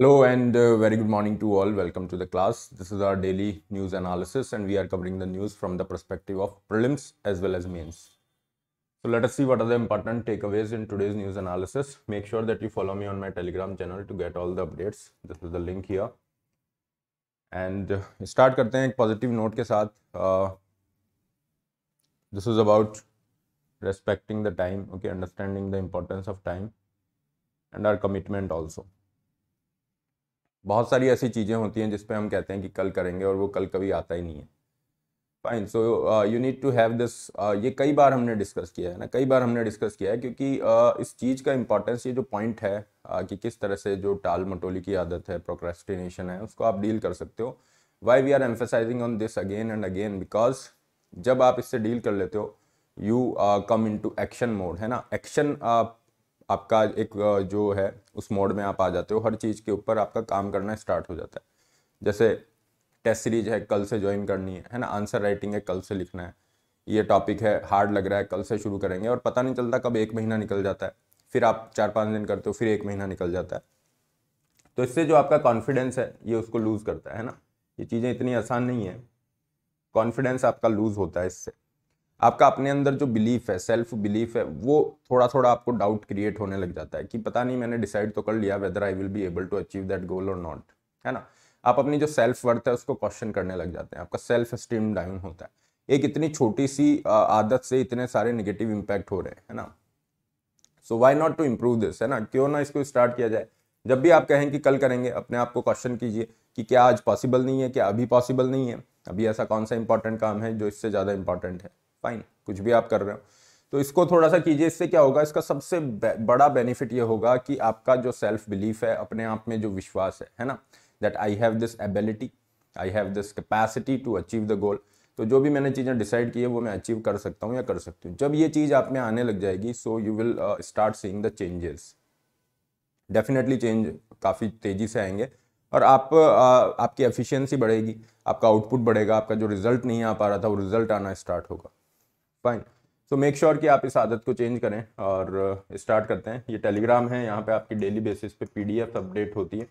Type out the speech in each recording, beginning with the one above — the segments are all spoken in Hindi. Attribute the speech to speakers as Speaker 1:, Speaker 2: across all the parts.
Speaker 1: Hello and uh, very good morning to all. Welcome to the class. This is our daily news analysis and we are covering the news from the perspective of prelims as well as mains. So let us see what are the important takeaways in today's news analysis. Make sure that you follow me on my telegram channel to get all the updates. This is the link here. And uh, start करते हैं एक positive note के साथ. Uh, this is about respecting the time, okay, understanding the importance of time and our commitment also. बहुत सारी ऐसी चीज़ें होती हैं जिसपे हम कहते हैं कि कल करेंगे और वो कल कभी आता ही नहीं है fine so you need to have this ये कई बार हमने डिस्कस किया है ना कई बार हमने डिस्कस किया है क्योंकि uh, इस चीज़ का इम्पोर्टेंस ये जो पॉइंट है uh, कि किस तरह से जो टाल मटोली की आदत है प्रोक्रेस्टिनेशन है उसको आप डील कर सकते हो why we are emphasizing on this again and again because जब आप इससे डील कर लेते हो you come into action mode है ना एक्शन आपका एक जो है उस मोड में आप आ जाते हो हर चीज़ के ऊपर आपका काम करना स्टार्ट हो जाता है जैसे टेस्ट सीरीज है कल से ज्वाइन करनी है है ना आंसर राइटिंग है कल से लिखना है ये टॉपिक है हार्ड लग रहा है कल से शुरू करेंगे और पता नहीं चलता कब एक महीना निकल जाता है फिर आप चार पाँच दिन करते हो फिर एक महीना निकल जाता है तो इससे जो आपका कॉन्फिडेंस है ये उसको लूज़ करता है ना ये चीज़ें इतनी आसान नहीं है कॉन्फिडेंस आपका लूज़ होता है इससे आपका अपने अंदर जो बिलीफ है सेल्फ बिलीफ है वो थोड़ा थोड़ा आपको डाउट क्रिएट होने लग जाता है कि पता नहीं मैंने डिसाइड तो कर लिया whether I will be able to achieve that goal और नॉट है ना आप अपनी जो सेल्फ वर्थ है उसको क्वेश्चन करने लग जाते हैं आपका सेल्फ स्टीम डाउन होता है एक इतनी छोटी सी आदत से इतने सारे निगेटिव इम्पैक्ट हो रहे हैं है ना so why not to improve this है ना क्यों ना इसको स्टार्ट किया जाए जब भी आप कहें कि कल करेंगे अपने आप को क्वेश्चन कीजिए कि क्या आज पॉसिबल नहीं है क्या अभी पॉसिबल नहीं है अभी ऐसा कौन सा इंपॉर्टेंट काम है जो इससे ज़्यादा इंपॉर्टेंट है फाइन कुछ भी आप कर रहे हो तो इसको थोड़ा सा कीजिए इससे क्या होगा इसका सबसे बड़ा बेनिफिट ये होगा कि आपका जो सेल्फ बिलीफ है अपने आप में जो विश्वास है है ना that I have this ability I have this capacity to achieve the goal तो जो भी मैंने चीज़ें डिसाइड की है वो मैं अचीव कर सकता हूँ या कर सकती हूँ जब ये चीज़ आप में आने लग जाएगी so you will start seeing the changes definitely change काफ़ी तेज़ी से आएंगे और आप uh, आपकी एफिशिएंसी बढ़ेगी आपका आउटपुट बढ़ेगा आपका जो रिजल्ट नहीं आ पा रहा था वो रिजल्ट आना स्टार्ट होगा फाइन सो मेक श्योर कि आप इस आदत को चेंज करें और स्टार्ट uh, करते हैं ये टेलीग्राम है यहाँ पे आपकी डेली बेसिस पे पीडीएफ अपडेट होती है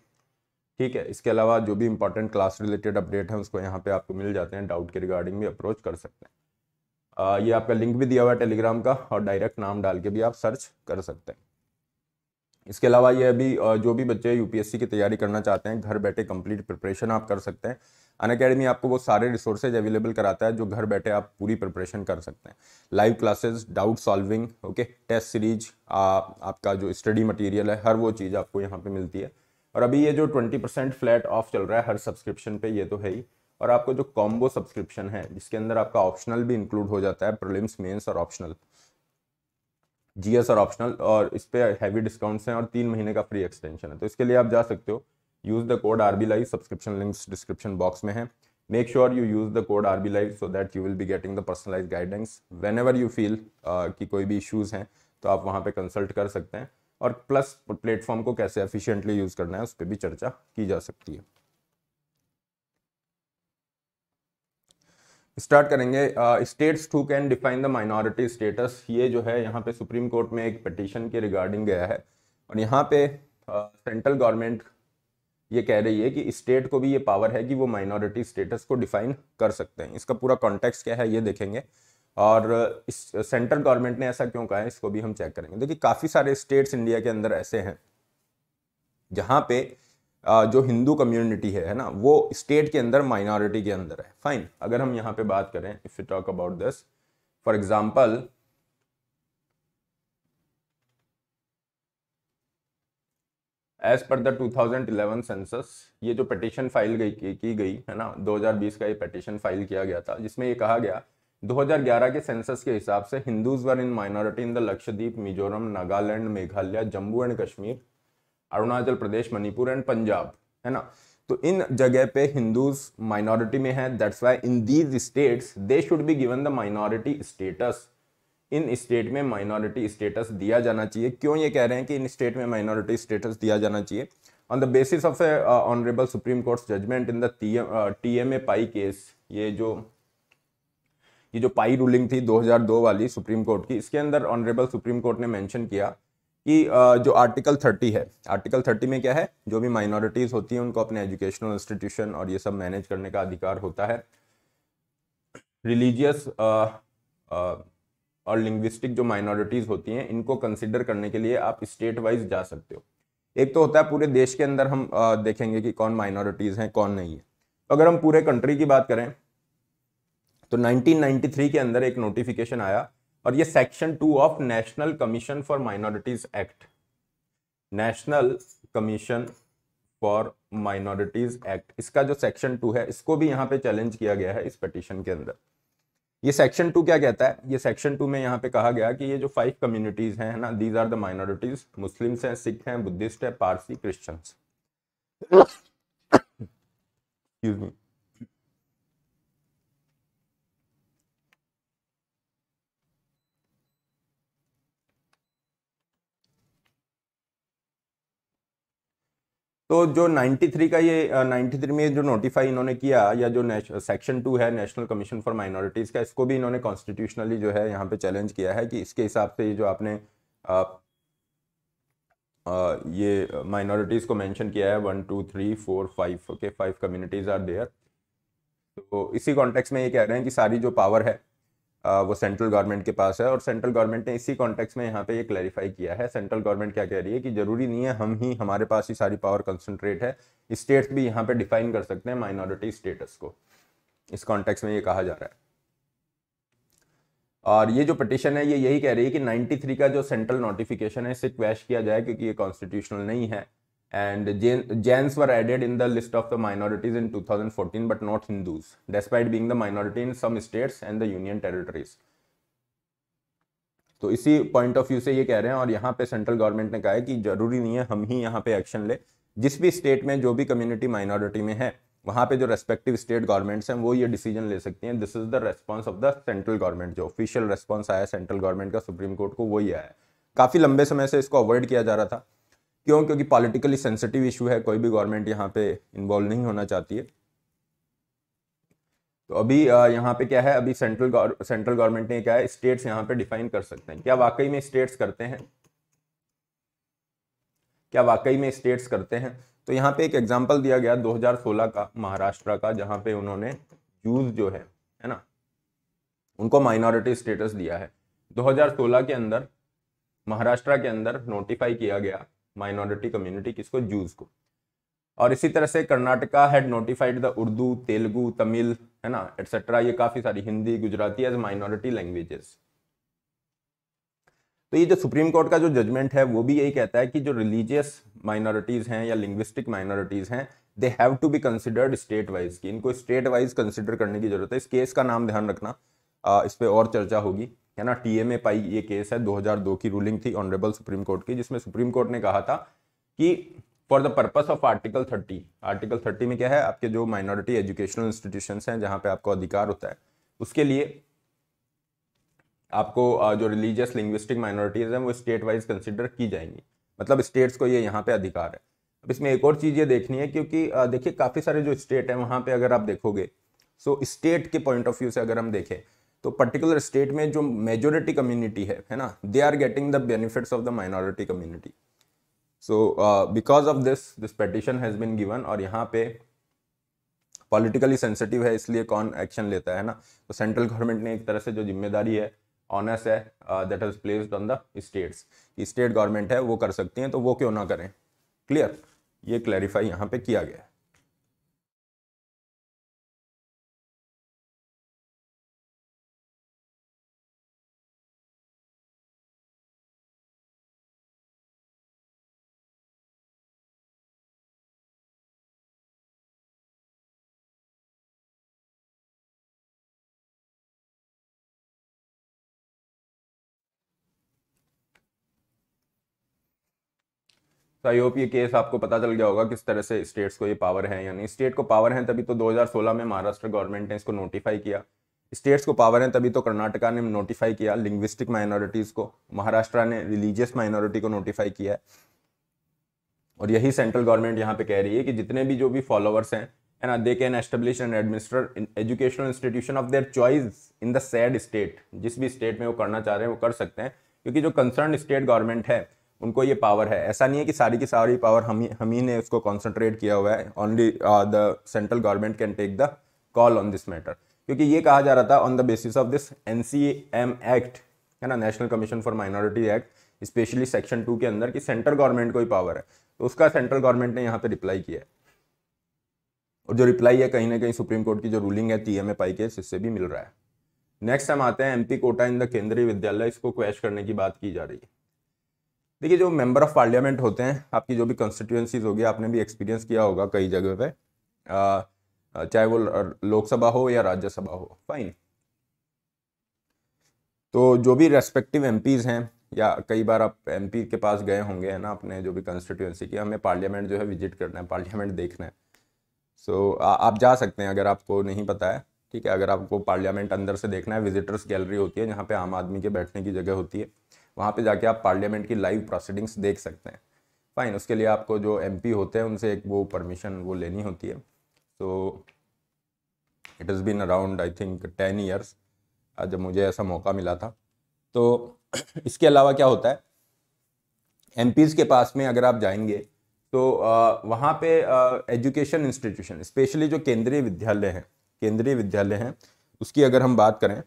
Speaker 1: ठीक है इसके अलावा जो भी इंपॉर्टेंट क्लास रिलेटेड अपडेट है उसको यहाँ पे आपको मिल जाते हैं डाउट के रिगार्डिंग भी अप्रोच कर सकते हैं आ, uh, ये आपका लिंक भी दिया हुआ है टेलीग्राम का और डायरेक्ट नाम डाल के भी आप सर्च कर सकते हैं इसके अलावा ये अभी जो भी बच्चे यूपीएससी की तैयारी करना चाहते हैं घर बैठे कंप्लीट प्रिपरेशन आप कर सकते हैं अन अकेडमी आपको वो सारे रिसोर्सेज अवेलेबल कराता है जो घर बैठे आप पूरी प्रिपरेशन कर सकते हैं live classes doubt solving okay test series आपका जो स्टडी मटेरियल है हर वो चीज़ आपको यहाँ पर मिलती है और अभी ये जो ट्वेंटी परसेंट फ्लैट ऑफ चल रहा है हर सब्सक्रिप्शन पर ये तो है ही और आपको जो कॉम्बो सब्सक्रिप्शन है जिसके अंदर आपका ऑप्शनल भी इंक्लूड हो जाता है प्रोलिम्स मेन्स और ऑप्शनल जी एस और ऑप्शनल और इस पर हैवी डिस्काउंट्स हैं और तीन महीने का फ्री एक्सटेंशन है तो इसके लिए आप जा सकते हो use the code R B live subscription links description box में है make sure you use the code R B live so that you will be getting the personalise guidance whenever you feel कि कोई भी इशूज़ हैं तो आप वहाँ पर कंसल्ट कर सकते हैं और प्लस प्लेटफॉर्म को कैसे एफिशियंटली यूज़ करना है उस पर भी चर्चा की जा सकती है स्टार्ट करेंगे states to can define the minority status ये जो है यहाँ पे सुप्रीम कोर्ट में एक पटिशन के रिगार्डिंग गया है और यहाँ पे सेंट्रल uh, गवर्नमेंट ये कह रही है कि स्टेट को भी ये पावर है कि वो माइनॉरिटी स्टेटस को डिफाइन कर सकते हैं इसका पूरा कॉन्टेक्स क्या है ये देखेंगे और इस सेंट्रल गवर्नमेंट ने ऐसा क्यों कहा है इसको भी हम चेक करेंगे देखिए काफ़ी सारे स्टेट्स इंडिया के अंदर ऐसे हैं जहाँ पे जो हिंदू कम्युनिटी है है ना वो स्टेट के अंदर माइनॉरिटी के अंदर है फाइन अगर हम यहाँ पे बात करें if you talk about this for example as per the 2011 census ये जो पटिशन फाइल गई की, की गई है ना 2020 का ये पटिशन फाइल किया गया था जिसमें ये कहा गया 2011 के सेंसस के हिसाब से Hindus were in minority in the Lakshadweep Mizoram Nagaland Meghalaya Jammu and Kashmir Arunachal Pradesh Manipur and Punjab है ना तो इन जगह पे हिंदूज माइनॉरिटी में है that's why in these states they should be given the minority status in state में माइनॉरिटी स्टेटस दिया जाना चाहिए क्यों ये कह रहे हैं कि इन स्टेट में माइनॉरिटी स्टेटस दिया जाना चाहिए on the basis of a honourable supreme court judgement in M T M A Pai case ये जो ये जो पाई रूलिंग थी 2002 वाली सुप्रीम कोर्ट की इसके अंदर ऑनरेबल सुप्रीम कोर्ट ने मेंशन किया कि जो आर्टिकल थर्टी है आर्टिकल थर्टी में क्या है जो भी माइनॉरिटीज़ होती हैं उनको अपने एजुकेशनल इंस्टीट्यूशन और ये सब मैनेज करने का अधिकार होता है रिलीजियस और लिंग्विस्टिक जो माइनॉरिटीज़ होती हैं इनको कंसिडर करने के लिए आप स्टेट वाइज जा सकते हो एक तो होता है पूरे देश के अंदर हम आ, देखेंगे कि कौन माइनॉरिटीज़ हैं कौन नहीं है तो अगर हम पूरे कंट्री की बात करें तो 1993 के अंदर एक नोटिफिकेशन आया और ये section two of national commission for minorities act national commission for minorities act इसका जो सेक्शन टू है इसको भी यहाँ पे चैलेंज किया गया है इस पटिशन के अंदर ये सेक्शन टू क्या कहता है ये सेक्शन टू में यहाँ पे कहा गया कि ये जो फाइव कम्युनिटीज हैं ना these are the minorities Muslims हैं सिख हैं बुद्धिस्ट है पारसी क्रिश्चियंस एक्सक्यूज मी तो जो 93 का ये 93 में जो नोटिफाई इन्होंने किया या जो सेक्शन टू है नेशनल कमीशन फॉर माइनॉरिटीज़ का इसको भी इन्होंने कॉन्स्टिट्यूशनली जो है यहाँ पे चैलेंज किया है कि इसके हिसाब से ये जो आपने आ, आ, ये माइनॉरिटीज़ को मेंशन किया है one two three four five okay five communities are there तो इसी कॉन्टेक्स्ट में ये कह रहे हैं कि सारी जो पावर है वो सेंट्रल गवर्नमेंट के पास है और सेंट्रल गवर्नमेंट ने इसी कॉन्टेक्स्ट में यहाँ पे ये यह क्लैरिफाई किया है सेंट्रल गवर्नमेंट क्या कह रही है कि जरूरी नहीं है हम ही हमारे पास ही सारी पावर कंसनट्रेट है स्टेट्स भी यहाँ पे डिफाइन कर सकते हैं माइनॉरिटी स्टेटस को इस कॉन्टेक्स्ट में ये कहा जा रहा है और ये जो पटिशन है ये यही कह रही है कि 93 का जो सेंट्रल नोटिफिकेशन है इसे क्वैश किया जाए क्योंकि ये कॉन्स्टिट्यूशनल नहीं है and Jains were added in the list of the minorities in 2014 but not Hindus despite being the minority in some states and the union territories तो इसी पॉइंट ऑफ व्यू से ये कह रहे हैं और यहाँ पे सेंट्रल गवर्नमेंट ने कहा है कि जरूरी नहीं है हम ही यहाँ पे एक्शन ले जिस भी स्टेट में जो भी कम्युनिटी माइनॉरिटी में है वहाँ पे जो रेस्पेक्टिव स्टेट गवर्नमेंट्स हैं वो ये डिसीजन ले सकती हैं this is the response of the central government जो ऑफिशियल रेस्पॉन्स आया सेंट्रल गवर्नमेंट का सुप्रीम कोर्ट को वही आया काफ़ी लंबे समय से इसको अवॉइड किया जा रहा था क्यों क्योंकि पॉलिटिकली सेंसिटिव इशू है कोई भी गवर्नमेंट यहाँ पे इन्वॉल्व नहीं होना चाहती है तो अभी यहाँ पे क्या है अभी सेंट्रल सेंट्रल गवर्नमेंट ने क्या है स्टेट्स यहाँ पे डिफाइन कर सकते हैं क्या वाकई में स्टेट्स करते हैं क्या वाकई में स्टेट्स करते हैं तो यहाँ पे एक एग्जाम्पल दिया गया 2016 का महाराष्ट्र का जहां पे उन्होंने जूस जो है है ना उनको माइनॉरिटी स्टेटस दिया है 2016 के अंदर महाराष्ट्र के अंदर नोटिफाई किया गया माइनॉरिटी कम्युनिटी किसको जूस को और इसी तरह से Karnataka had notified the Urdu Telugu Tamil है ना एटसेट्रा ये काफी सारी Hindi Gujarati as minority languages तो ये जो सुप्रीम कोर्ट का जो जजमेंट है वो भी यही कहता है कि जो रिलीजियस माइनॉरिटीज़ हैं या लिंग्विस्टिक माइनॉरिटीज़ हैं they have to be considered state wise की इनको स्टेट वाइज कंसिडर करने की जरूरत है इस केस का नाम ध्यान रखना इस पर और चर्चा होगी है ना टीएमए पाई ये केस है 2002 की रूलिंग थी ऑनरेबल सुप्रीम कोर्ट की जिसमें सुप्रीम कोर्ट ने कहा था कि for the purpose of article 30 article 30 में क्या है आपके जो माइनॉरिटी एजुकेशनल इंस्टीट्यूशन हैं जहां पे आपको अधिकार होता है उसके लिए आपको जो रिलीजियस लिंग्विस्टिक माइनॉरिटीज हैं वो स्टेट वाइज कंसिडर की जाएंगी मतलब स्टेट्स को ये यहाँ पे अधिकार है अब इसमें एक और चीज़ ये देखनी है क्योंकि देखिए काफ़ी सारे जो स्टेट हैं वहाँ पे अगर आप देखोगे सो स्टेट के पॉइंट ऑफ व्यू से अगर हम देखें तो पर्टिकुलर स्टेट में जो मेजोरिटी कम्युनिटी है है ना they are getting the benefits of the minority community so because of this this petition has been given और यहाँ पे पॉलिटिकली सेंसिटिव है इसलिए कौन एक्शन लेता है ना तो सेंट्रल गवर्नमेंट ने एक तरह से जो जिम्मेदारी है ऑनर्स है that is placed on the states state government है वो कर सकती हैं तो वो क्यों ना करें क्लियर ये क्लैरिफाई यहाँ पे किया गया है आई होप ये केस आपको पता चल गया होगा किस तरह से स्टेट्स को ये पावर है यानी स्टेट को पावर है तभी तो 2016 में महाराष्ट्र गवर्नमेंट ने इसको नोटिफाई किया स्टेट्स को पावर है तभी तो कर्नाटका ने नोटिफाई किया लिंग्विस्टिक माइनॉरिटीज़ को महाराष्ट्र ने रिलीजियस माइनॉरिटी को नोटिफाई किया है और यही सेंट्रल गवर्नमेंट यहाँ पे कह रही है कि जितने भी जो भी फॉलोअर्स हैं and they can establish and administer educational institution of their choice in the said state जिस भी स्टेट में वो करना चाह रहे हैं वो कर सकते हैं क्योंकि जो कंसर्न स्टेट गवर्नमेंट है उनको ये पावर है ऐसा नहीं है कि सारी की सारी पावर हम हम ही ने उसको कॉन्सेंट्रेट किया हुआ है only the central government can take the call on this matter क्योंकि ये कहा जा रहा था on the basis of this an act है ना national commission for minority act specially section two के अंदर कि सेंट्रल गवर्नमेंट को ही पावर है तो उसका सेंट्रल गवर्नमेंट ने यहाँ पे रिप्लाई किया है और जो रिप्लाई है कहीं ना कहीं सुप्रीम कोर्ट की जो रूलिंग है T M A Pai case इससे भी मिल रहा है नेक्स्ट हम आते हैं एमपी कोटा इन द केंद्रीय विद्यालय इसको क्वेश करने की बात की जा रही है देखिए जो मेंबर ऑफ पार्लियामेंट होते हैं आपकी जो भी कॉन्स्टिट्यूंसीज होगी आपने भी एक्सपीरियंस किया होगा कई जगह पे चाहे वो लोकसभा हो या राज्यसभा हो फाइन तो जो भी रेस्पेक्टिव एम हैं या कई बार आप एम के पास गए होंगे है ना अपने जो भी कॉन्स्टिट्यूंसी की हमें पार्लियामेंट जो है विजिट करना है पार्लियामेंट देखना है सो so, आप जा सकते हैं अगर आपको नहीं पता है ठीक है अगर आपको पार्लियामेंट अंदर से देखना है विजिटर्स गैलरी होती है जहाँ पे आम आदमी के बैठने की जगह होती है वहाँ पे जाके आप पार्लियामेंट की लाइव प्रोसीडिंग्स देख सकते हैं फाइन उसके लिए आपको जो एम होते हैं उनसे एक वो परमिशन वो लेनी होती है तो it is been around I think ten years जब मुझे ऐसा मौका मिला था तो इसके अलावा क्या होता है एम के पास में अगर आप जाएंगे तो वहाँ पे एजुकेशन इंस्टीट्यूशन स्पेशली जो केंद्रीय विद्यालय हैं केंद्रीय विद्यालय हैं उसकी अगर हम बात करें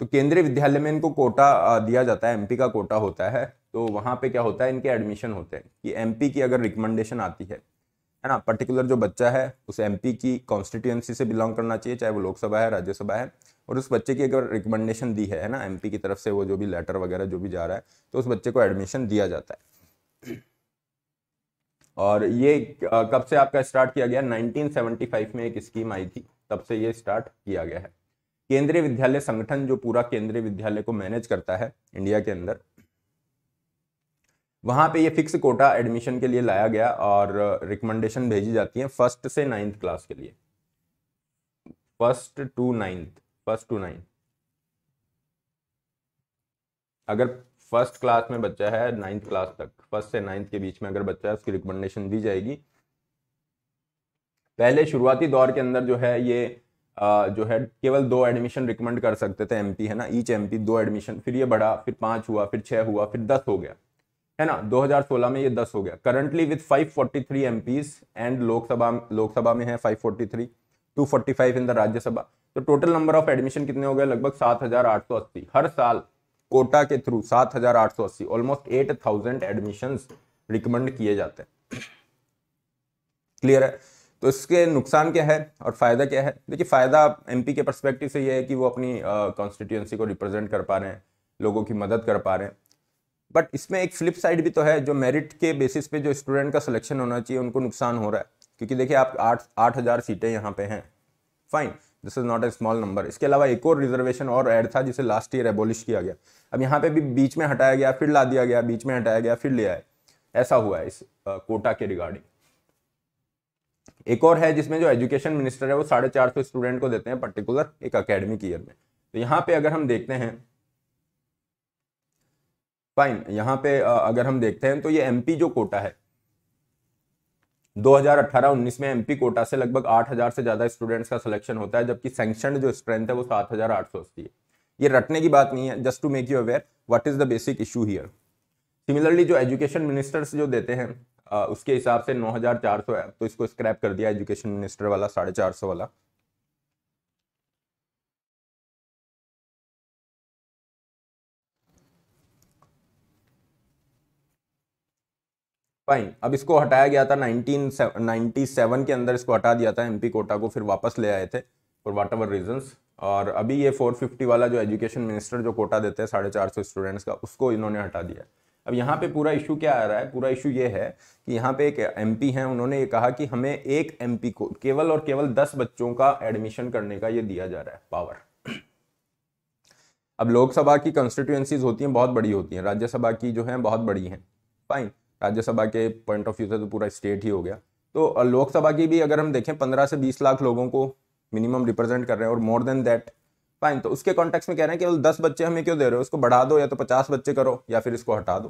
Speaker 1: तो केंद्रीय विद्यालय में इनको कोटा दिया जाता है एमपी का कोटा होता है तो वहाँ पे क्या होता है इनके एडमिशन होते हैं कि एमपी की अगर रिकमेंडेशन आती है है ना पर्टिकुलर जो बच्चा है उस एमपी की कॉन्स्टिट्यूएंसी से बिलोंग करना चाहिए चाहे वो लोकसभा है राज्यसभा है और उस बच्चे की अगर रिकमेंडेशन दी है है ना एमपी की तरफ से वो जो भी लेटर वगैरह जो भी जा रहा है तो उस बच्चे को एडमिशन दिया जाता है और ये कब से आपका स्टार्ट किया गया 1975 में एक स्कीम आई थी तब से ये स्टार्ट किया गया है केंद्रीय विद्यालय संगठन जो पूरा केंद्रीय विद्यालय को मैनेज करता है इंडिया के अंदर वहां पे ये फिक्स कोटा एडमिशन के लिए लाया गया और रिकमेंडेशन भेजी जाती है फर्स्ट से नाइन्थ क्लास के लिए first to ninth first to ninth अगर फर्स्ट क्लास में बच्चा है नाइन्थ क्लास तक फर्स्ट से नाइन्थ के बीच में अगर बच्चा है उसकी रिकमेंडेशन दी जाएगी पहले शुरुआती दौर के अंदर जो है ये जो है केवल दो एडमिशन रिकमेंड कर सकते थे एम है ना ईच एम दो एडमिशन फिर ये बढ़ा फिर पाँच हुआ फिर छः हुआ फिर दस हो गया है ना 2016 में ये 10 हो गया currently with 543 forty and Lok Sabha Lok Sabha में है 543 245 इन द राज्यसभा तो टोटल नंबर ऑफ एडमिशन कितने हो गए लगभग 7880 हर साल कोटा के थ्रू 7880 ऑलमोस्ट 8000 एडमिशंस रिकमेंड किए जाते हैं क्लियर है तो इसके नुकसान क्या है और फ़ायदा क्या है देखिए फ़ायदा एमपी के परस्पेक्टिव से ये है कि वो अपनी कॉन्स्टिट्यूंसी को रिप्रेजेंट कर पा रहे हैं लोगों की मदद कर पा रहे हैं बट इसमें एक फ्लिप साइड भी तो है जो मेरिट के बेसिस पे जो स्टूडेंट का सिलेक्शन होना चाहिए उनको नुकसान हो रहा है क्योंकि देखिए आप आठ आठ हज़ार सीटें यहाँ पे हैं fine this is not a small number इसके अलावा एक और रिजर्वेशन और ऐड था जिसे लास्ट ईयर एबोलिश किया गया अब यहाँ पे भी बीच में हटाया गया फिर ला दिया गया बीच में हटाया गया फिर ले आया ऐसा हुआ है इस कोटा के रिगार्डिंग एक और है जिसमें जो एजुकेशन मिनिस्टर है वो साढ़े चार सौ स्टूडेंट को देते हैं पर्टिकुलर एक अकेडमिक ईयर में तो यहाँ पे अगर हम देखते हैं फाइन यहाँ पे अगर हम देखते हैं तो ये एमपी जो कोटा है 2018-19 में एमपी कोटा से लगभग 8000 से ज़्यादा स्टूडेंट्स का सिलेक्शन होता है जबकि सेंक्शन जो स्ट्रेंथ है वो सात हजार 7880 है ये रटने की बात नहीं है just to make you aware what is the basic issue here similarly जो एजुकेशन मिनिस्टर्स जो देते हैं आ, उसके हिसाब से 9400 है तो इसको स्क्रैप कर दिया एजुकेशन मिनिस्टर वाला साढ़े चार सौ वाला फाइन अब इसको हटाया गया था 1997 के अंदर इसको हटा दिया था एमपी कोटा को फिर वापस ले आए थे फॉर वाट एवर रीजन्स और अभी ये 450 वाला जो एजुकेशन मिनिस्टर जो कोटा देते हैं साढ़े चार सौ स्टूडेंट्स का उसको इन्होंने हटा दिया है अब यहाँ पे पूरा इशू क्या आ रहा है पूरा इशू ये है कि यहाँ पे एक एमपी हैं उन्होंने ये कहा कि हमें एक एमपी को केवल और केवल दस बच्चों का एडमिशन करने का ये दिया जा रहा है पावर अब लोकसभा की कंस्टिट्यूएंसीज होती हैं बहुत बड़ी होती हैं राज्यसभा की जो है बहुत बड़ी हैं फाइन राज्यसभा के पॉइंट ऑफ व्यू से तो पूरा स्टेट ही हो गया तो लोकसभा की भी अगर हम देखें पंद्रह से बीस लाख लोगों को मिनिमम रिप्रेजेंट कर रहे हैं और मोर देन दैट फाइन तो उसके कॉन्टेक्स्ट में कह रहे हैं केवल दस बच्चे हमें क्यों दे रहे हो इसको बढ़ा दो या तो पचास बच्चे करो या फिर इसको हटा दो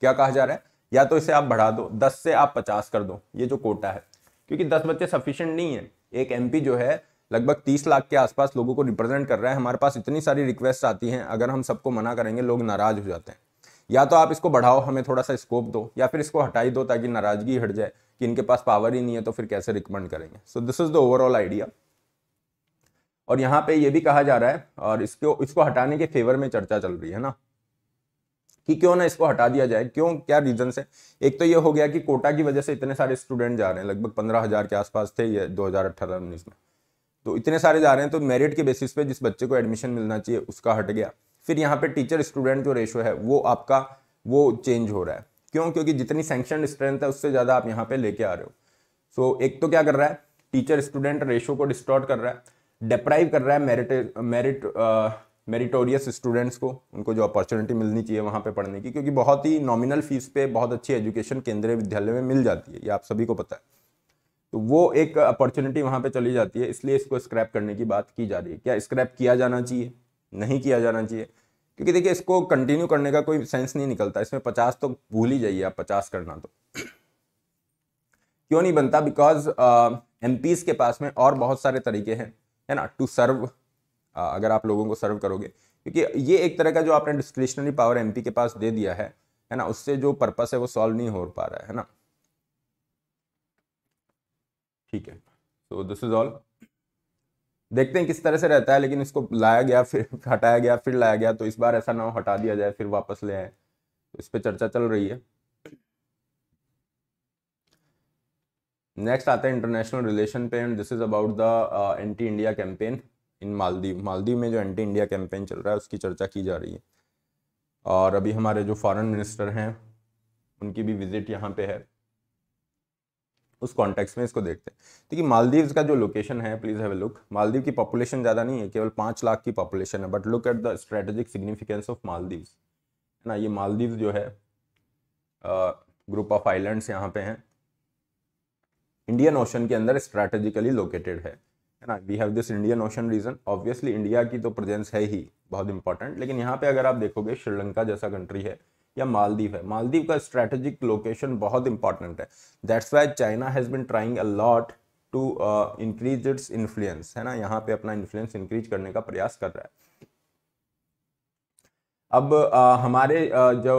Speaker 1: क्या कहा जा रहा है या तो इसे आप बढ़ा दो दस से आप पचास कर दो ये जो कोटा है क्योंकि दस बच्चे सफिशियंट नहीं है एक एम जो है लगभग तीस लाख के आसपास लोगों को रिप्रेजेंट कर रहा है हमारे पास इतनी सारी रिक्वेस्ट आती हैं अगर हम सबको मना करेंगे लोग नाराज हो जाते हैं या तो आप इसको बढ़ाओ हमें थोड़ा सा स्कोप दो या फिर इसको हटाई दो ताकि नाराजगी हट जाए कि इनके पास पावर ही नहीं है तो फिर कैसे रिकमेंड करेंगे so this is the overall idea और यहाँ पे ये भी कहा जा रहा है और इसको इसको हटाने के फेवर में चर्चा चल रही है ना कि क्यों ना इसको हटा दिया जाए क्यों क्या रीजन है एक तो ये हो गया कि कोटा की वजह से इतने सारे स्टूडेंट जा रहे हैं लगभग पंद्रह हज़ार के आसपास थे ये दो हज़ार अट्ठारह उन्नीस में तो इतने सारे जा रहे हैं तो मेरिट के बेसिस पे जिस बच्चे को एडमिशन मिलना चाहिए उसका हट गया फिर यहाँ पे टीचर स्टूडेंट जो रेशो है वो आपका वो चेंज हो रहा है क्यों क्योंकि जितनी सेंक्शन स्ट्रेंथ है उससे ज़्यादा आप यहाँ पे लेके आ रहे हो सो एक तो क्या कर रहा है टीचर स्टूडेंट रेशो को डिस्टॉर्ट कर रहा है डिप्राइव कर रहा है मेरिट मेरिट मेरिटोरियस स्टूडेंट्स को उनको जो अपॉर्चुनिटी मिलनी चाहिए वहाँ पे पढ़ने की क्योंकि बहुत ही नॉमिनल फीस पे बहुत अच्छी एजुकेशन केंद्रीय विद्यालय में मिल जाती है ये आप सभी को पता है तो वो एक अपॉर्चुनिटी वहाँ पे चली जाती है इसलिए इसको स्क्रैप करने की बात की जा रही है क्या स्क्रैप किया जाना चाहिए नहीं किया जाना चाहिए क्योंकि देखिए इसको कंटिन्यू करने का कोई सेंस नहीं निकलता इसमें पचास तो भूल ही जाइए आप पचास करना तो क्यों नहीं बनता बिकॉज एम uh, के पास में और बहुत सारे तरीके हैं है ना टू सर्व अगर आप लोगों को सर्व करोगे क्योंकि ये एक तरह का जो आपने डिस्क्रिशनरी पावर एमपी के पास दे दिया है है ना उससे जो पर्पस है वो सॉल्व नहीं हो पा रहा है, ना ठीक है सो दिस इज ऑल देखते हैं किस तरह से रहता है लेकिन इसको लाया गया फिर हटाया गया फिर लाया गया तो इस बार ऐसा ना हो हटा दिया जाए फिर वापस ले आए तो इस पर चर्चा चल रही है नेक्स्ट आता है इंटरनेशनल रिलेशन पे and this is about the anti India campaign in Maldives Maldives में जो एंटी इंडिया कैंपेन चल रहा है उसकी चर्चा की जा रही है और अभी हमारे जो फॉरेन मिनिस्टर हैं उनकी भी विजिट यहाँ पे है उस कॉन्टेक्स्ट में इसको देखते हैं देखिए मालदीव्स का जो लोकेशन है please have a look Maldives की पॉपुलेशन ज़्यादा नहीं है केवल पाँच लाख की पॉपुलेशन है but look at the strategic significance of Maldives है ना ये मालदीव जो है ग्रुप ऑफ आइलैंड्स यहाँ पे हैं इंडियन ओशन के अंदर स्ट्रैटेजिकली लोकेटेड है है ना we have this Indian ocean region obviously India की तो प्रेजेंस है ही बहुत इंपॉर्टेंट लेकिन यहाँ पे अगर आप देखोगे श्रीलंका जैसा कंट्री है या मालदीव है मालदीव का स्ट्रैटेजिक लोकेशन बहुत इंपॉर्टेंट है that's why China has been trying a lot to increase its influence है ना यहाँ पे अपना इन्फ्लुएंस इंक्रीज करने का प्रयास कर रहा है अब uh, हमारे uh, जो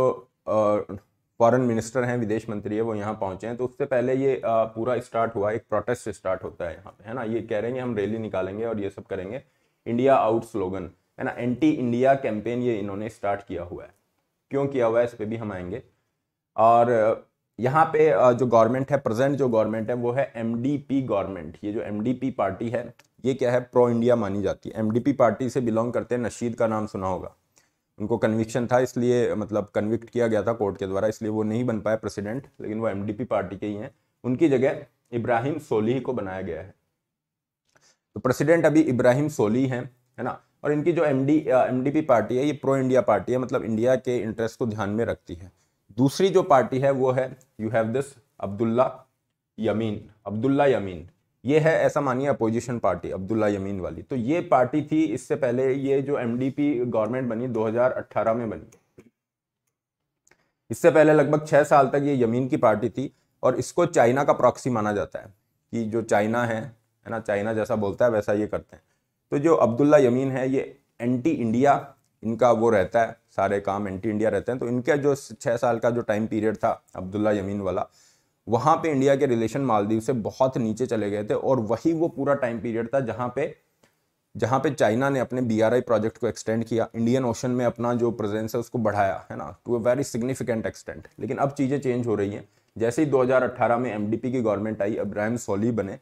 Speaker 1: uh, फॉरेन मिनिस्टर हैं विदेश मंत्री है वो यहाँ पहुँचे हैं तो उससे पहले ये आ, पूरा स्टार्ट हुआ एक प्रोटेस्ट स्टार्ट होता है यहाँ पे है ना ये कह रहे हैं हम रैली निकालेंगे और ये सब करेंगे इंडिया आउट स्लोगन है ना एंटी इंडिया कैंपेन ये इन्होंने स्टार्ट किया हुआ है क्यों किया हुआ है इस पर भी हम आएंगे और यहाँ पे जो गवर्नमेंट है प्रेजेंट जो गवर्नमेंट है वो है एम गवर्नमेंट ये जो एम पार्टी है ये क्या है प्रो इंडिया मानी जाती है एम पार्टी से बिलोंग करते हैं नशीद का नाम सुना होगा उनको कन्विक्शन था इसलिए मतलब कन्विक्ट किया गया था कोर्ट के द्वारा इसलिए वो नहीं बन पाए प्रेसिडेंट लेकिन वो एमडीपी पार्टी के ही हैं उनकी जगह इब्राहिम सोली को बनाया गया है तो प्रेसिडेंट अभी इब्राहिम सोली हैं है ना और इनकी जो एम डी एम पार्टी है ये प्रो इंडिया पार्टी है मतलब इंडिया के इंटरेस्ट को ध्यान में रखती है दूसरी जो पार्टी है वो है you have this Abdulla Yameen Abdulla Yameen ये है ऐसा मानिए अपोजिशन पार्टी अब्दुल्ला यमीन वाली तो ये पार्टी थी इससे पहले ये जो एमडीपी गवर्नमेंट बनी 2018 में बनी इससे पहले लगभग छह साल तक ये यमीन की पार्टी थी और इसको चाइना का प्रॉक्सी माना जाता है कि जो चाइना है है ना चाइना जैसा बोलता है वैसा ये करते हैं तो जो अब्दुल्ला यमीन है ये एंटी इंडिया इनका वो रहता है सारे काम एंटी इंडिया रहते हैं तो इनके जो छः साल का जो टाइम पीरियड था अब्दुल्ला यमीन वाला वहाँ पे इंडिया के रिलेशन मालदीव से बहुत नीचे चले गए थे और वही वो पूरा टाइम पीरियड था जहाँ पे जहाँ पे चाइना ने अपने बी प्रोजेक्ट को एक्सटेंड किया इंडियन ओशन में अपना जो प्रेजेंस है उसको बढ़ाया है ना to a very significant extent लेकिन अब चीज़ें चेंज हो रही हैं जैसे ही 2018 में एमडीपी की गवर्नमेंट आई अब्राहम सोली बने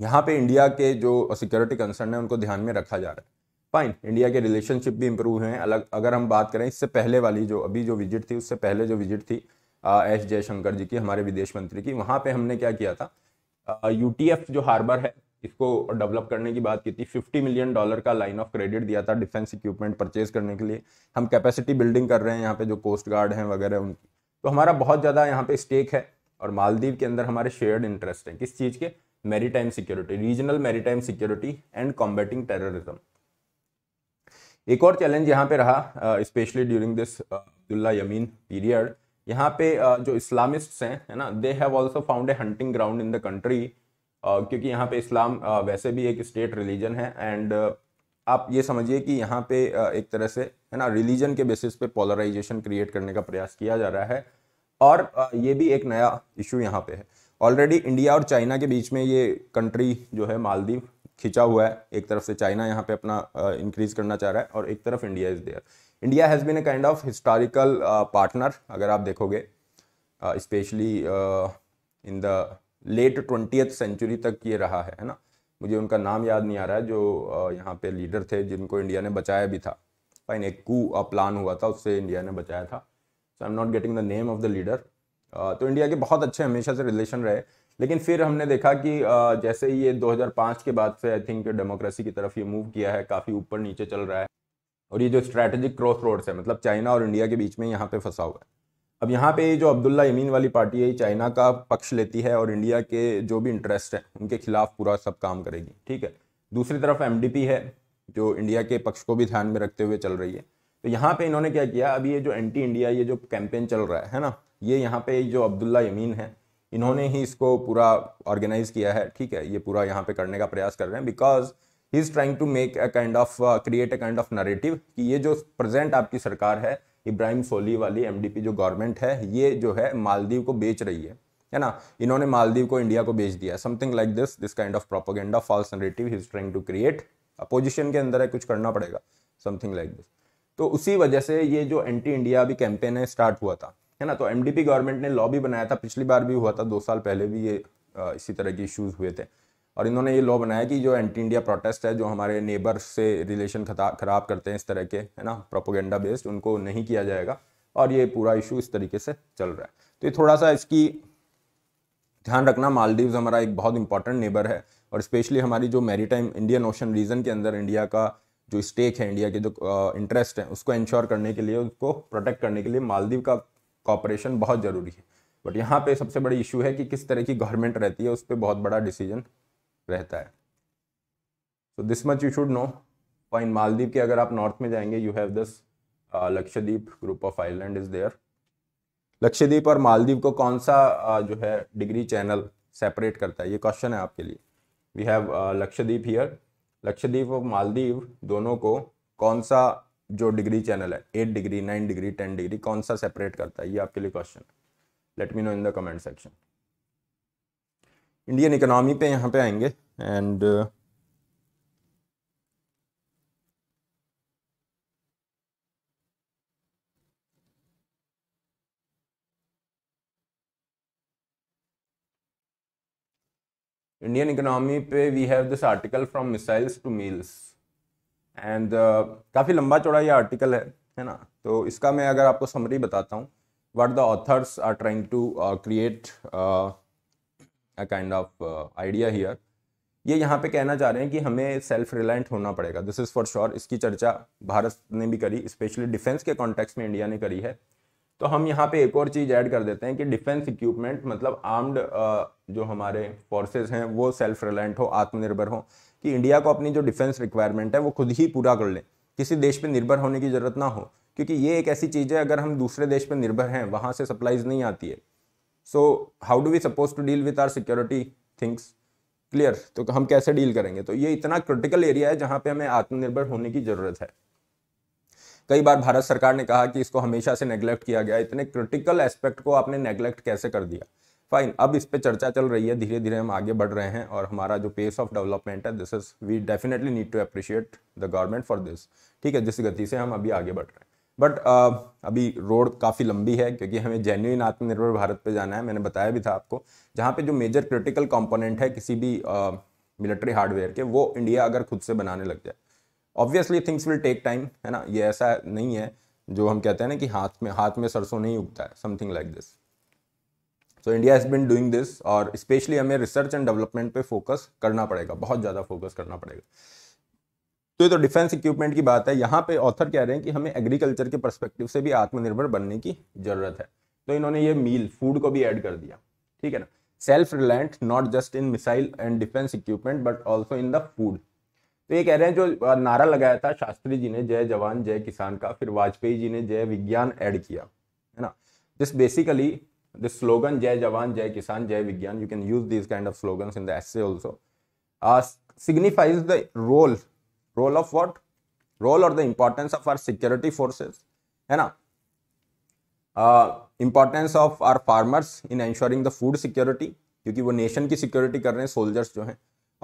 Speaker 1: यहाँ पे इंडिया के जो सिक्योरिटी कंसर्न है उनको ध्यान में रखा जा रहा है फाइन इंडिया के रिलेशनशिप भी इम्प्रूव हैं अलग अगर हम बात करें इससे पहले वाली जो अभी जो विजिट थी उससे पहले जो विजिट थी एस जयशंकर जी की हमारे विदेश मंत्री की वहाँ पे हमने क्या किया था यू जो हार्बर है इसको डेवलप करने की बात की थी 50 मिलियन डॉलर का लाइन ऑफ क्रेडिट दिया था डिफेंस इक्विपमेंट परचेज करने के लिए हम कैपेसिटी बिल्डिंग कर रहे हैं यहाँ पे जो कोस्ट गार्ड हैं वगैरह उनकी तो हमारा बहुत ज़्यादा यहाँ पे स्टेक है और मालदीव के अंदर हमारे शेयर्ड इंटरेस्ट हैं किस चीज़ के मेरी सिक्योरिटी रीजनल मेरी सिक्योरिटी एंड कॉम्बेटिंग टेररिज्म एक और चैलेंज यहाँ पे रहा specially during this Abdulla Yameen period यहाँ पे जो इस्लामिस्ट हैं है ना they have also found a hunting ground in the country क्योंकि यहाँ पे इस्लाम वैसे भी एक स्टेट रिलीजन है एंड आप ये समझिए कि यहाँ पे एक तरह से है ना रिलीजन के बेसिस पे पोलराइजेशन क्रिएट करने का प्रयास किया जा रहा है और ये भी एक नया इशू यहाँ पे है ऑलरेडी इंडिया और चाइना के बीच में ये कंट्री जो है मालदीव खिंचा हुआ है एक तरफ से चाइना यहाँ पे अपना इंक्रीज करना चाह रहा है और एक तरफ India is there India has been a kind of historical partner अगर आप देखोगे specially in the late twenty century तक ये रहा है है ना मुझे उनका नाम याद नहीं आ रहा है जो uh, यहाँ पे लीडर थे जिनको इंडिया ने बचाया भी था फाइन एक कू प्लान uh, हुआ था उससे इंडिया ने बचाया था so I am not getting the name of the leader तो इंडिया के बहुत अच्छे हमेशा से रिलेशन रहे लेकिन फिर हमने देखा कि uh, जैसे ये 2005 के बाद से आई थिंक डेमोक्रेसी की तरफ ये मूव किया है काफ़ी ऊपर नीचे चल रहा है और ये जो स्ट्रैटेजिक क्रॉस रोड्स है मतलब चाइना और इंडिया के बीच में यहाँ पे फंसा हुआ है अब यहाँ पे जो अब्दुल्ला यमीन वाली पार्टी है चाइना का पक्ष लेती है और इंडिया के जो भी इंटरेस्ट है उनके खिलाफ पूरा सब काम करेगी ठीक है दूसरी तरफ एम है जो इंडिया के पक्ष को भी ध्यान में रखते हुए चल रही है तो यहाँ पे इन्होंने क्या किया अब ये जो एंटी इंडिया ये जो कैंपेन चल रहा है है ना ये यहाँ पे जो अब्दुल्ला यमीन है इन्होंने ही इसको पूरा ऑर्गेनाइज किया है ठीक है ये पूरा यहाँ पे करने का प्रयास कर रहे हैं because he is trying to make a kind of create a kind of narrative कि ये जो प्रेजेंट आपकी सरकार है इब्राहिम सोली वाली एमडीपी जो गवर्नमेंट है ये जो है मालदीव को बेच रही है है ना इन्होंने मालदीव को इंडिया को बेच दिया something like this this kind of propaganda false narrative he is trying to create opposition के अंदर है कुछ करना पड़ेगा समथिंग लाइक दिस तो उसी वजह से ये जो एंटी इंडिया अभी कैंपेन है स्टार्ट हुआ था है ना तो एमडीपी गवर्नमेंट ने लॉ भी बनाया था पिछली बार भी हुआ था दो साल पहले भी ये uh, इसी तरह के इश्यूज हुए थे और इन्होंने ये लॉ बनाया कि जो एंटी इंडिया प्रोटेस्ट है जो हमारे नेबर से रिलेशन ख़राब करते हैं इस तरह के है ना प्रोपोगेंडा बेस्ड उनको नहीं किया जाएगा और ये पूरा इशू इस तरीके से चल रहा है तो ये थोड़ा सा इसकी ध्यान रखना मालदीव्स हमारा एक बहुत इंपॉर्टेंट नेबर है और स्पेशली हमारी जो मैरीटाइम इंडियन ओशन रीजन के अंदर इंडिया का जो स्टेक है इंडिया के जो इंटरेस्ट है उसको इंश्योर करने के लिए उसको प्रोटेक्ट करने के लिए मालदीव का कॉपरेशन बहुत ज़रूरी है बट यहाँ पे सबसे बड़ी इशू है कि किस तरह की गवर्नमेंट रहती है उस पर बहुत बड़ा डिसीजन रहता है so this much you should know fine Maldives के अगर आप नॉर्थ में जाएंगे you have this Lakshadweep group of island is there Lakshadweep और मालदीव को कौन सा uh, जो है डिग्री चैनल सेपरेट करता है ये क्वेश्चन है आपके लिए we have Lakshadweep here Lakshadweep और मालदीव दोनों को कौन सा जो डिग्री चैनल है eight degree nine degree ten degree कौन सा सेपरेट करता है ये आपके लिए क्वेश्चन है let me know in the comment section Indian economy पे यहाँ पे आएंगे एंड इंडियन इकोनॉमी पे we have this article from missiles to meals and काफ़ी लंबा चौड़ा ये आर्टिकल है है ना तो इसका मैं अगर आपको समरी बताता हूँ what the authors are trying to create kind of idea here ये यहाँ पे कहना चाह रहे हैं कि हमें सेल्फ रिलायंट होना पड़ेगा दिस इज़ फॉर श्योर इसकी चर्चा भारत ने भी करी स्पेशली डिफेंस के कॉन्टेक्स्ट में इंडिया ने करी है तो हम यहाँ पे एक और चीज़ ऐड कर देते हैं कि डिफेंस इक्विपमेंट मतलब आर्म्ड uh, जो हमारे फोर्सेज हैं वो सेल्फ रिलायंट हो आत्मनिर्भर हो कि इंडिया को अपनी जो डिफेंस रिक्वायरमेंट है वो खुद ही पूरा कर लें किसी देश पे निर्भर होने की ज़रूरत ना हो क्योंकि ये एक ऐसी चीज़ है अगर हम दूसरे देश पे निर्भर हैं वहाँ से सप्लाईज नहीं आती है so how do we suppose to deal with our security things clear तो हम कैसे डील करेंगे तो ये इतना क्रिटिकल एरिया है जहाँ पे हमें आत्मनिर्भर होने की ज़रूरत है कई बार भारत सरकार ने कहा कि इसको हमेशा से नेग्लेक्ट किया गया इतने क्रिटिकल एस्पेक्ट को आपने नेग्लेक्ट कैसे कर दिया फाइन अब इस पर चर्चा चल रही है धीरे धीरे हम आगे बढ़ रहे हैं और हमारा जो पेस ऑफ डेवलपमेंट है this is we definitely need to appreciate the government for this ठीक है जिस गति से हम अभी आगे बढ़ रहे हैं बट uh, अभी रोड काफ़ी लंबी है क्योंकि हमें जेन्यून आत्मनिर्भर भारत पे जाना है मैंने बताया भी था आपको जहाँ पे जो मेजर क्रिटिकल कंपोनेंट है किसी भी मिलिट्री uh, हार्डवेयर के वो इंडिया अगर खुद से बनाने लग जाए obviously things will take time है ना ये ऐसा नहीं है जो हम कहते हैं ना कि हाथ में हाथ में सरसों नहीं उगता है something like this so India has been doing this और स्पेशली हमें रिसर्च एंड डेवलपमेंट पे फोकस करना पड़ेगा बहुत ज़्यादा फोकस करना पड़ेगा तो ये तो डिफेंस इक्विपमेंट की बात है यहाँ पे ऑथर कह रहे हैं कि हमें एग्रीकल्चर के परस्पेक्टिव से भी आत्मनिर्भर बनने की जरूरत है तो इन्होंने ये मील फूड को भी ऐड कर दिया ठीक है ना self reliant not just in missile and defence equipment but also in the food तो ये कह रहे हैं जो नारा लगाया था शास्त्री जी ने जय जवान जय किसान का फिर वाजपेयी जी ने जय विज्ञान ऐड किया है ना दिस बेसिकली दिस स्लोगन जय जवान जय किसान जय विज्ञान you can use this kind of slogans in the S also signifies the role role of what role और the importance of our security forces है ना importance of our farmers in ensuring the food security क्योंकि वो नेशन की सिक्योरिटी कर रहे हैं सोल्जर्स जो हैं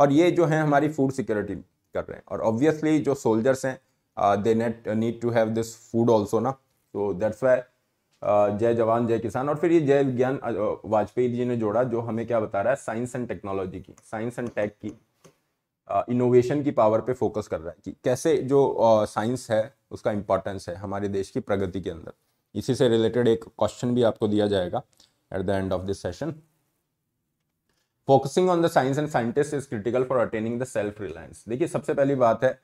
Speaker 1: और ये जो हैं हमारी फूड सिक्योरिटी कर रहे हैं और ऑब्वियसली जो सोल्जर्स हैं they net need to have this food also ना तो दैट्स वाई जय जवान जय किसान और फिर ये जय विज्ञान uh, वाजपेयी जी ने जोड़ा जो हमें क्या बता रहा है साइंस एंड टेक्नोलॉजी की साइंस एंड टेक की इनोवेशन की पावर पे फोकस कर रहा है कि कैसे जो साइंस है उसका इम्पोर्टेंस है हमारे देश की प्रगति के अंदर इसी से रिलेटेड एक क्वेश्चन भी आपको दिया जाएगा at the end of this session focusing on the science and scientist is critical for attaining the self reliance देखिए सबसे पहली बात है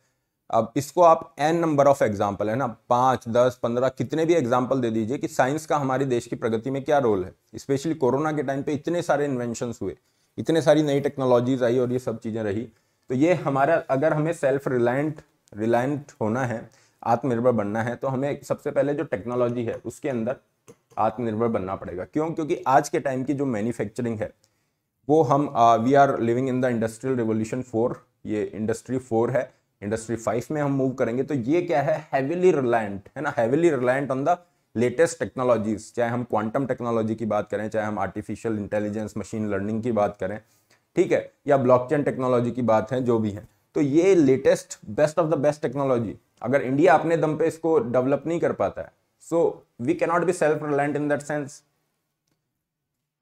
Speaker 1: अब इसको आप एन नंबर ऑफ एग्जाम्पल है ना पाँच दस पंद्रह कितने भी एग्जाम्पल दे दीजिए कि साइंस का हमारे देश की प्रगति में क्या रोल है स्पेशली कोरोना के टाइम पे इतने सारे इन्वेंशन हुए इतने सारी नई टेक्नोलॉजीज आई और ये सब चीज़ें रही तो ये हमारा अगर हमें सेल्फ रिलायंट रिलायंट होना है आत्मनिर्भर बनना है तो हमें सबसे पहले जो टेक्नोलॉजी है उसके अंदर आत्मनिर्भर बनना पड़ेगा क्यों क्योंकि आज के टाइम की जो मैन्युफैक्चरिंग है वो हम we are living in the industrial revolution four ये इंडस्ट्री फोर है इंडस्ट्री फाइव में हम मूव करेंगे तो ये क्या है हैविली रिलायंट है ना heavily reliant on the latest technologies चाहे हम क्वांटम टेक्नोलॉजी की बात करें चाहे हम आर्टिफिशियल इंटेलिजेंस मशीन लर्निंग की बात करें ठीक है या ब्लॉकचेन टेक्नोलॉजी की बात है जो भी है तो ये latest best of the best technology अगर इंडिया अपने दम पे इसको डेवलप नहीं कर पाता है so we cannot be self reliant in that sense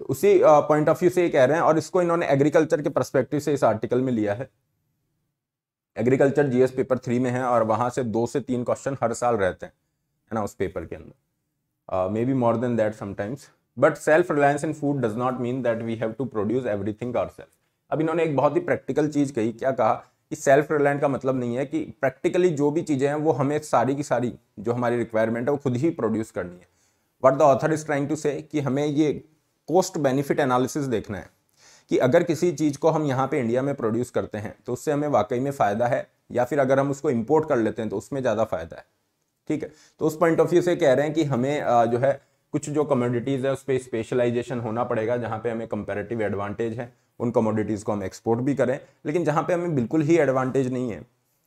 Speaker 1: उसी पॉइंट ऑफ व्यू से ये कह रहे हैं और इसको इन्होंने एग्रीकल्चर के परस्पेक्टिव से इस आर्टिकल में लिया है एग्रीकल्चर जीएस पेपर थ्री में है और वहां से दो से तीन क्वेश्चन हर साल रहते हैं है ना उस पेपर के अंदर maybe more than that sometimes but self reliance in food does not mean that we have to produce everything our self अब इन्होंने एक बहुत ही प्रैक्टिकल चीज़ कही क्या कहा कि सेल्फ रिलायंट का मतलब नहीं है कि प्रैक्टिकली जो भी चीज़ें हैं वो हमें सारी की सारी जो हमारी रिक्वायरमेंट है वो खुद ही प्रोड्यूस करनी है what the author is trying to say कि हमें ये कॉस्ट बेनिफिट एनालिसिस देखना है कि अगर किसी चीज़ को हम यहाँ पे इंडिया में प्रोड्यूस करते हैं तो उससे हमें वाकई में फ़ायदा है या फिर अगर हम उसको इम्पोर्ट कर लेते हैं तो उसमें ज़्यादा फ़ायदा है ठीक है तो उस पॉइंट ऑफ व्यू से कह रहे हैं कि हमें जो है कुछ जो कम्योडिटीज़ है उस पर स्पेशलाइजेशन होना पड़ेगा जहाँ पे हमें कंपेरेटिव एडवांटेज है उन कमोडिटीज़ को हम एक्सपोर्ट भी करें लेकिन जहाँ पे हमें बिल्कुल ही एडवांटेज नहीं है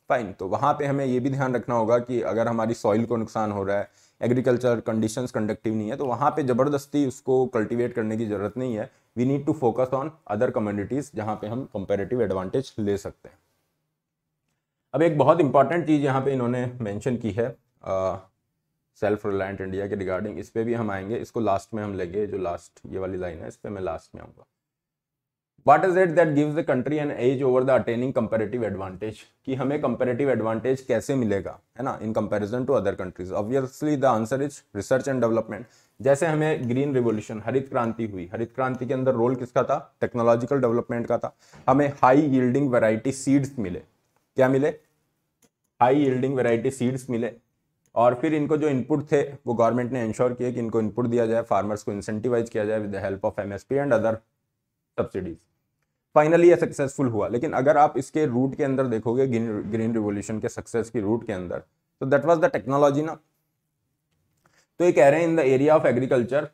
Speaker 1: फाइन तो वहाँ पे हमें ये भी ध्यान रखना होगा कि अगर हमारी सॉइल को नुकसान हो रहा है एग्रीकल्चर कंडीशंस कंडक्टिव नहीं है तो वहाँ पे ज़बरदस्ती उसको कल्टीवेट करने की ज़रूरत नहीं है we need to focus on other communities जहाँ पे हम कंपेरेटिव एडवांटेज ले सकते हैं अब एक बहुत इंपॉर्टेंट चीज़ यहाँ पे इन्होंने मैंशन की है सेल्फ रिलायंट इंडिया के रिगार्डिंग इस पर भी हम आएंगे इसको लास्ट में हम लेंगे जो लास्ट ये वाली लाइन है इस पर मैं लास्ट में आऊँगा what is it that gives the country an edge over the attaining comparative advantage कि हमें कंपेरेटिव एडवांटेज कैसे मिलेगा है ना in comparison to other countries obviously the answer is research and development जैसे हमें ग्रीन रिवोल्यूशन हरित क्रांति हुई हरित क्रांति के अंदर रोल किसका था टेक्नोलॉजिकल डेवलपमेंट का था हमें हाई यील्डिंग वेराइटी सीड्स मिले क्या मिले हाई यील्डिंग वेराइटी सीड्स मिले और फिर इनको जो इनपुट थे वो गवर्नमेंट ने इंश्योर किए कि इनको इनपुट दिया जाए फार्मर्स को इंसेंटिवाइज किया जाए with the help of MSP and other subsidies finally ये सक्सेसफुल हुआ लेकिन अगर आप इसके रूट के अंदर देखोगे ग्रीन रिवोल्यूशन के सक्सेस की रूट के अंदर तो दैट वाज द टेक्नोलॉजी ना तो ये कह रहे हैं in the area of agriculture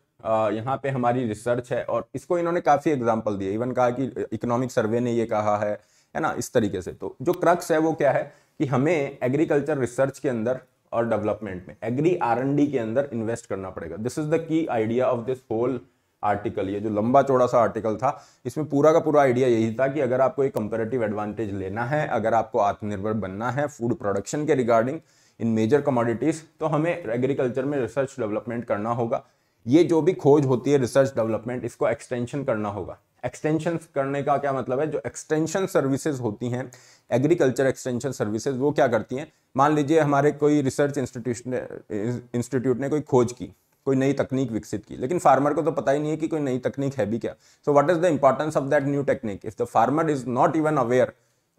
Speaker 1: यहाँ पे हमारी रिसर्च है और इसको इन्होंने काफ़ी एग्जाम्पल दिए इवन कहा कि इकोनॉमिक सर्वे ने ये कहा है है ना इस तरीके से तो जो क्रक्स है वो क्या है कि हमें एग्रीकल्चर रिसर्च के अंदर और डेवलपमेंट में एग्री आर के अंदर इन्वेस्ट करना पड़ेगा this is the key idea of this whole article ये जो लंबा चौड़ा सा आर्टिकल था इसमें पूरा का पूरा आइडिया यही था कि अगर आपको एक कंपेरेटिव एडवांटेज लेना है अगर आपको आत्मनिर्भर बनना है फूड प्रोडक्शन के रिगार्डिंग इन मेजर कमोडिटीज़ तो हमें एग्रीकल्चर में रिसर्च डेवलपमेंट करना होगा ये जो भी खोज होती है रिसर्च डेवलपमेंट इसको एक्सटेंशन करना होगा एक्सटेंशन करने का क्या मतलब है जो एक्सटेंशन सर्विसेज होती हैं एग्रीकल्चर एक्सटेंशन सर्विसेज वो क्या करती हैं मान लीजिए हमारे कोई रिसर्च इंस्टीट्यूशन इंस्टीट्यूट ने कोई खोज की कोई नई तकनीक विकसित की लेकिन फार्मर को तो पता ही नहीं है कि कोई नई तकनीक है भी क्या so what is the importance of that new technique if the farmer is not even aware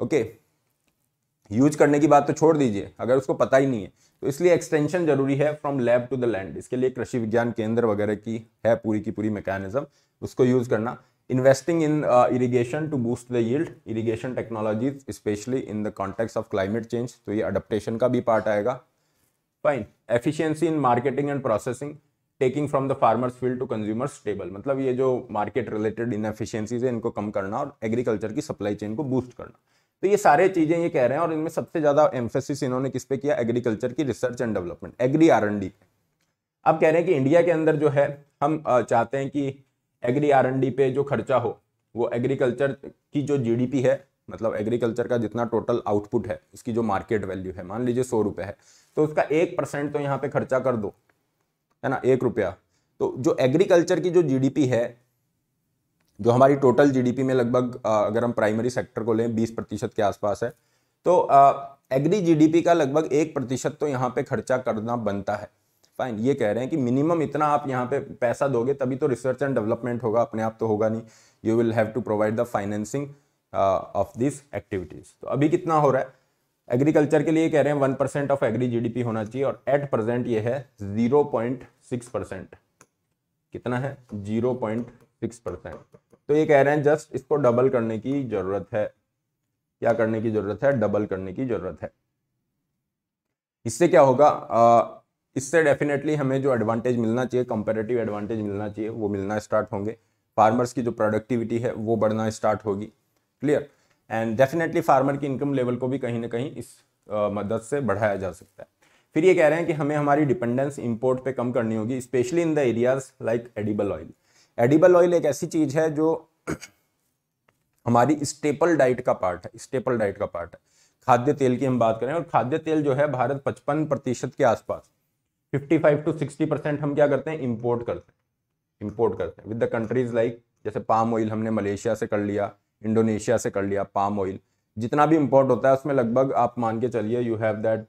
Speaker 1: okay use करने की बात तो छोड़ दीजिए अगर उसको पता ही नहीं है तो इसलिए एक्सटेंशन जरूरी है from lab to the land इसके लिए कृषि विज्ञान केंद्र वगैरह की है पूरी की पूरी मैकेनिज्म उसको यूज करना investing in uh, to boost the yield yield irrigation specially in the context of climate change तो ये adaptation का भी पार्ट आएगा fine efficiency in marketing and processing taking from the farmers field to consumers stable मतलब ये जो मार्केट रिलेटेड इनफिशियंसीज है इनको कम करना और एग्रीकल्चर की सप्लाई चेन को बूस्ट करना तो ये सारे चीज़ें ये कह रहे हैं और इनमें सबसे ज़्यादा एम्फेसिस इन्होंने किस पे किया एग्रीकल्चर की research and development agri R n D अब कह रहे हैं कि इंडिया के अंदर जो है हम चाहते हैं कि एग्री आर एन डी पे जो खर्चा हो वो एग्रीकल्चर की जो जी डी पी है मतलब एग्रीकल्चर का जितना टोटल आउटपुट है उसकी जो मार्केट वैल्यू है मान लीजिए सौ रुपये है तो उसका एक परसेंट तो यहाँ पे खर्चा कर दो है ना एक रुपया तो जो एग्रीकल्चर की जो जीडीपी है जो हमारी टोटल जीडीपी में लगभग अगर हम प्राइमरी सेक्टर को लें बीस प्रतिशत के आसपास है तो आ, एग्री जीडीपी का लगभग एक प्रतिशत तो यहाँ पे खर्चा करना बनता है फाइन ये कह रहे हैं कि मिनिमम इतना आप यहाँ पे पैसा दोगे तभी तो रिसर्च एंड डेवलपमेंट होगा अपने आप तो होगा नहीं you will have to provide the financing of this activities तो अभी कितना हो रहा है एग्रीकल्चर के लिए कह रहे हैं one percent of agri GDP होना चाहिए और एट प्रेजेंट ये है जीरो पॉइंट सिक्स परसेंट कितना है जीरो पॉइंट सिक्स परसेंट तो ये कह रहे हैं जस्ट इसको डबल करने की जरूरत है क्या करने की जरूरत है डबल करने की जरूरत है इससे क्या होगा आ, इससे डेफिनेटली हमें जो एडवांटेज मिलना चाहिए कंपेरेटिव एडवांटेज मिलना चाहिए वो मिलना स्टार्ट होंगे फार्मर्स की जो प्रोडक्टिविटी है वो बढ़ना स्टार्ट होगी क्लियर एंड डेफिनेटली फार्मर की इनकम लेवल को भी कहीं ना कहीं इस मदद से बढ़ाया जा सकता है फिर ये कह रहे हैं कि हमें हमारी डिपेंडेंस इंपोर्ट पे कम करनी होगी specially in the areas like edible oil edible oil एक ऐसी चीज़ है जो हमारी स्टेपल डाइट का पार्ट है स्टेपल डाइट का पार्ट है खाद्य तेल की हम बात करें और खाद्य तेल जो है भारत पचपन प्रतिशत के आसपास 55 टू 60 परसेंट हम क्या करते हैं इम्पोर्ट करते हैं इम्पोर्ट करते हैं विद द कंट्रीज लाइक जैसे पाम ऑयल हमने मलेशिया से कर लिया इंडोनेशिया से कर लिया पाम ऑयल जितना भी इम्पोर्ट होता है उसमें लगभग आप मान के चलिए you have that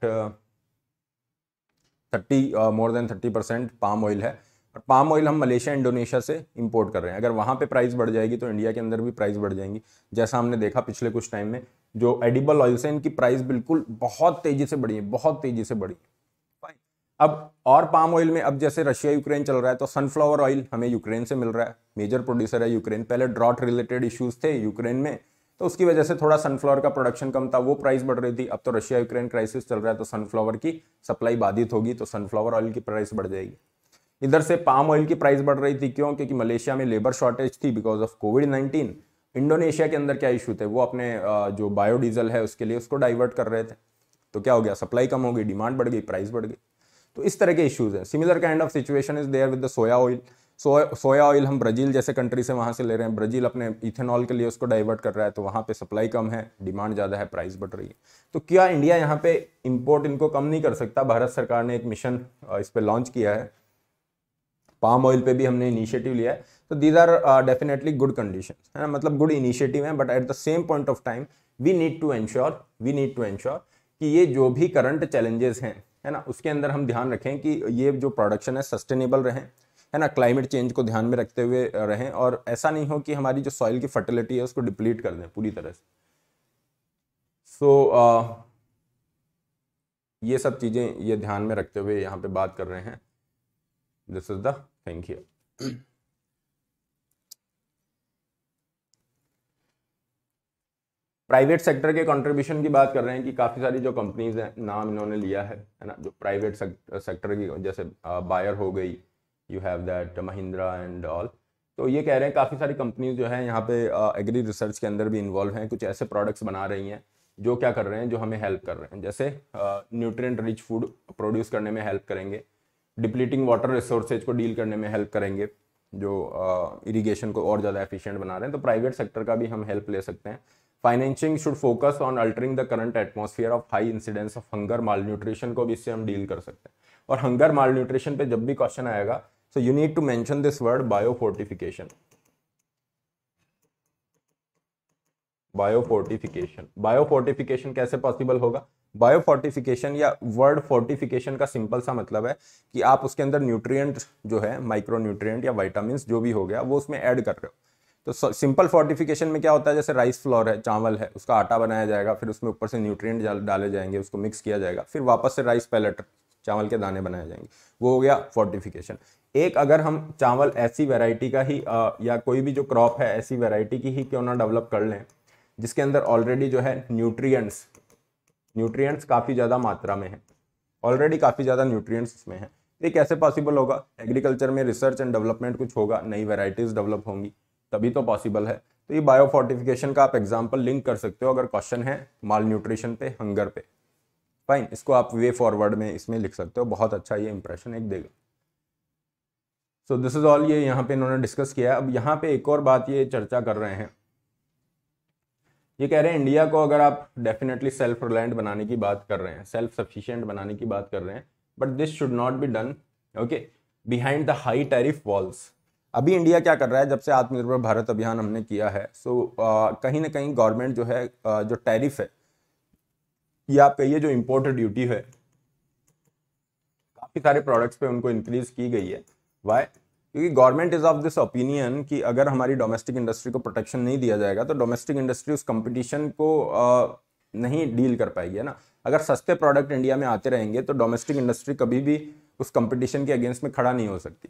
Speaker 1: thirty more than thirty percent palm oil है और पाम ऑयल हम मलेशिया इंडोनेशिया से इंपोर्ट कर रहे हैं अगर वहाँ पे प्राइस बढ़ जाएगी तो इंडिया के अंदर भी प्राइस बढ़ जाएंगी जैसा हमने देखा पिछले कुछ टाइम में जो एडिबल ऑयल्स हैं इनकी प्राइस बिल्कुल बहुत तेज़ी से बढ़ी है बहुत तेज़ी से बढ़ी है अब और पाम ऑयल में अब जैसे रशिया यूक्रेन चल रहा है तो सनफ्लावर ऑयल हमें यूक्रेन से मिल रहा है मेजर प्रोड्यूसर है यूक्रेन पहले ड्रॉट रिलेटेड इश्यूज थे यूक्रेन में तो उसकी वजह से थोड़ा सनफ्लावर का प्रोडक्शन कम था वो प्राइस बढ़ रही थी अब तो रशिया यूक्रेन क्राइसिस चल रहा है तो सनफ्लावर की सप्लाई बाधित होगी तो सनफ्लावर ऑयल की प्राइस बढ़ जाएगी इधर से पाम ऑयल की प्राइस बढ़ रही थी क्यों क्योंकि मलेशिया में लेबर शॉर्टेज थी because of COVID nineteen Indonesia के अंदर क्या इशू थे वो अपने जो बायोडीजल है उसके लिए उसको डाइवर्ट कर रहे थे तो क्या हो गया सप्लाई कम हो गई डिमांड बढ़ गई प्राइस बढ़ गई तो इस तरह के इश्यूज़ हैं similar kind of situation is there with the soya oil soya oil हम ब्राज़ील जैसे कंट्री से वहाँ से ले रहे हैं ब्राज़ील अपने इथेनॉल के लिए उसको डाइवर्ट कर रहा है तो वहाँ पे सप्लाई कम है डिमांड ज़्यादा है प्राइस बढ़ रही है तो क्या इंडिया यहाँ पे इंपोर्ट इनको कम नहीं कर सकता भारत सरकार ने एक मिशन इस पर लॉन्च किया है पाम ऑयल पे भी हमने इनिशिएटिव लिया है तो these are definitely good condition है ना मतलब गुड इनिशिएटिव है but at the same point of time we need to ensure we need to ensure कि ये जो भी करंट चैलेंजेस हैं है ना उसके अंदर हम ध्यान रखें कि ये जो प्रोडक्शन है सस्टेनेबल रहें है ना क्लाइमेट चेंज को ध्यान में रखते हुए रहें और ऐसा नहीं हो कि हमारी जो सॉइल की फर्टिलिटी है उसको डिप्लीट कर दें पूरी तरह से सो so, uh, ये सब चीज़ें ये ध्यान में रखते हुए यहाँ पे बात कर रहे हैं this is the thing here private sector के कंट्रीब्यूशन की बात कर रहे हैं कि काफ़ी सारी जो कंपनीज हैं नाम इन्होंने लिया है है ना जो प्राइवेट सेक्टर की जैसे बायर uh, हो गई you have that Mahindra and all तो ये कह रहे हैं काफ़ी सारी कंपनीज जो है यहाँ पे एग्री uh, रिसर्च के अंदर भी इन्वॉल्व हैं कुछ ऐसे प्रोडक्ट्स बना रही हैं जो क्या कर रहे हैं जो हमें हेल्प कर रहे हैं जैसे न्यूट्रिएंट रिच फूड प्रोड्यूस करने में हेल्प करेंगे डिप्लीटिंग वाटर रिसोर्सेज को डील करने में हेल्प करेंगे जो इरिगेशन uh, को और ज़्यादा एफिशिएंट बना रहे हैं तो प्राइवेट सेक्टर का भी हम हेल्प ले सकते हैं financing should focus on altering the current atmosphere of high incidence of hunger malnutrition को भी इससे हम डील कर सकते हैं और हंगर माल न्यूट्रिशन पे जब भी क्वेश्चन आएगा so you need to mention this word bio bio fortification fortification bio fortification कैसे पॉसिबल होगा बायो फोर्टिफिकेशन या वर्ड फोर्टिफिकेशन का सिंपल सा मतलब है कि आप उसके अंदर न्यूट्रिएंट जो है माइक्रो न्यूट्रिएंट या वाइटामिन जो भी हो गया वो उसमें ऐड कर रहे हो तो सिंपल फोर्टिफिकेशन में क्या होता है जैसे राइस फ्लोर है चावल है उसका आटा बनाया जाएगा फिर उसमें ऊपर से न्यूट्रिएंट डाले जाएंगे उसको मिक्स किया जाएगा फिर वापस से राइस पैलेट चावल के दाने बनाए जाएंगे वो हो गया फोर्टिफिकेशन एक अगर हम चावल ऐसी वेराइटी का ही आ, या कोई भी जो क्रॉप है ऐसी वेराइटी की ही क्यों ना डेवलप कर लें जिसके अंदर ऑलरेडी जो है न्यूट्रियट्स न्यूट्रियट्स काफ़ी ज़्यादा मात्रा में है ऑलरेडी काफ़ी ज़्यादा न्यूट्रियट्स इसमें है ये कैसे पॉसिबल होगा एग्रीकल्चर में रिसर्च एंड डेवलपमेंट कुछ होगा नई वेराइटीज़ डेवलप होंगी तभी तो पॉसिबल है तो ये बायोफोर्टिफिकेशन का आप एग्जाम्पल लिंक कर सकते हो अगर क्वेश्चन है माल न्यूट्रिशन पे हंगर पे फाइन इसको आप वे फॉरवर्ड में इसमें लिख सकते हो बहुत अच्छा ये इंप्रेशन एक देगा सो दिस इज ऑल ये यहाँ पे इन्होंने डिस्कस किया अब यहाँ पे एक और बात ये चर्चा कर रहे हैं ये कह रहे हैं इंडिया को अगर आप डेफिनेटली सेल्फ रिलायंट बनाने की बात कर रहे हैं सेल्फ सफिशियंट बनाने की बात कर रहे हैं but this should not be done okay behind the high tariff walls अभी इंडिया क्या कर रहा है जब से आत्मनिर्भर भारत अभियान हमने किया है सो so, कहीं ना कहीं गवर्नमेंट जो है आ, जो टैरिफ है या आप कहिए जो इम्पोर्ट ड्यूटी है काफ़ी सारे प्रोडक्ट्स पे उनको इंक्रीज की गई है वाई क्योंकि government is of this opinion कि अगर हमारी डोमेस्टिक इंडस्ट्री को प्रोटेक्शन नहीं दिया जाएगा तो डोमेस्टिक इंडस्ट्री उस कंपटीशन को आ, नहीं डील कर पाएगी है ना अगर सस्ते प्रोडक्ट इंडिया में आते रहेंगे तो डोमेस्टिक इंडस्ट्री कभी भी उस कंपटीशन के अगेंस्ट में खड़ा नहीं हो सकती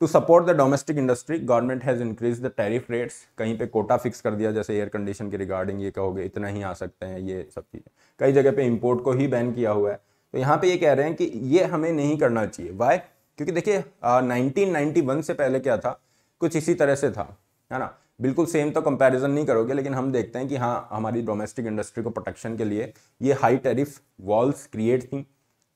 Speaker 1: to support the domestic industry government has increase the tariff rates कहीं पे कोटा फिक्स कर दिया जैसे एयर कंडीशन के रिगार्डिंग ये कहोगे इतना ही आ सकते हैं ये सब चीज़ें कई जगह पे इम्पोर्ट को ही बैन किया हुआ है तो यहाँ पे ये कह रहे हैं कि ये हमें नहीं करना चाहिए वाई क्योंकि देखिए नाइनटीन से पहले क्या था कुछ इसी तरह से था है ना बिल्कुल सेम तो कंपेरिजन नहीं करोगे लेकिन हम देखते हैं कि हाँ हमारी डोमेस्टिक इंडस्ट्री को प्रोटेक्शन के लिए ये हाई टेरिफ वॉल्स क्रिएट थी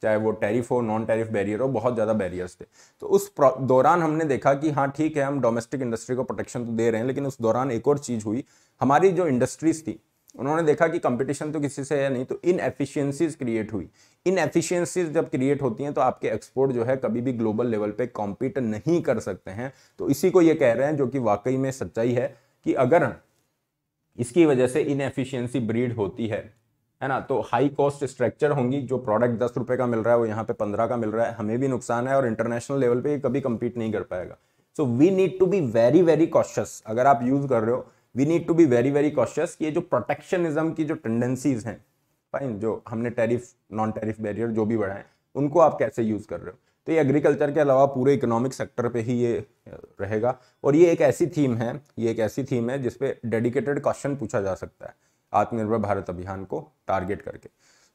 Speaker 1: चाहे वो टैरिफ हो नॉन टैरिफ बैरियर हो बहुत ज़्यादा बैरियर्स थे तो उस दौरान हमने देखा कि हाँ ठीक है हम डोमेस्टिक इंडस्ट्री को प्रोटेक्शन तो दे रहे हैं लेकिन उस दौरान एक और चीज़ हुई हमारी जो इंडस्ट्रीज थी उन्होंने देखा कि कंपटीशन तो किसी से है नहीं तो इन एफिशियंसीज क्रिएट हुई इन एफिशियंसीज जब क्रिएट होती हैं तो आपके एक्सपोर्ट जो है कभी भी ग्लोबल लेवल पे कॉम्पीट नहीं कर सकते हैं तो इसी को ये कह रहे हैं जो कि वाकई में सच्चाई है कि अगर इसकी वजह से इनएफिशिएंसी ब्रीड होती है है ना तो हाई कॉस्ट स्ट्रक्चर होंगी जो प्रोडक्ट दस रुपये का मिल रहा है वो यहाँ पे पंद्रह का मिल रहा है हमें भी नुकसान है और इंटरनेशनल लेवल पे कभी कम्पीट नहीं कर पाएगा so we need to be very very cautious अगर आप यूज़ कर रहे हो we need to be very very cautious ये जो प्रोटेक्शनिज्म की जो टेंडेंसीज हैं फाइन जो हमने टेरिफ नॉन टेरिफ बैरियर जो भी बढ़ाए उनको आप कैसे यूज़ कर रहे हो तो ये एग्रीकल्चर के अलावा पूरे इकोनॉमिक सेक्टर पे ही ये रहेगा और ये एक ऐसी थीम है ये एक ऐसी थीम है जिसपे डेडिकेटेड क्वेश्चन पूछा जा सकता है आत्मनिर्भर भारत अभियान को टारगेट करके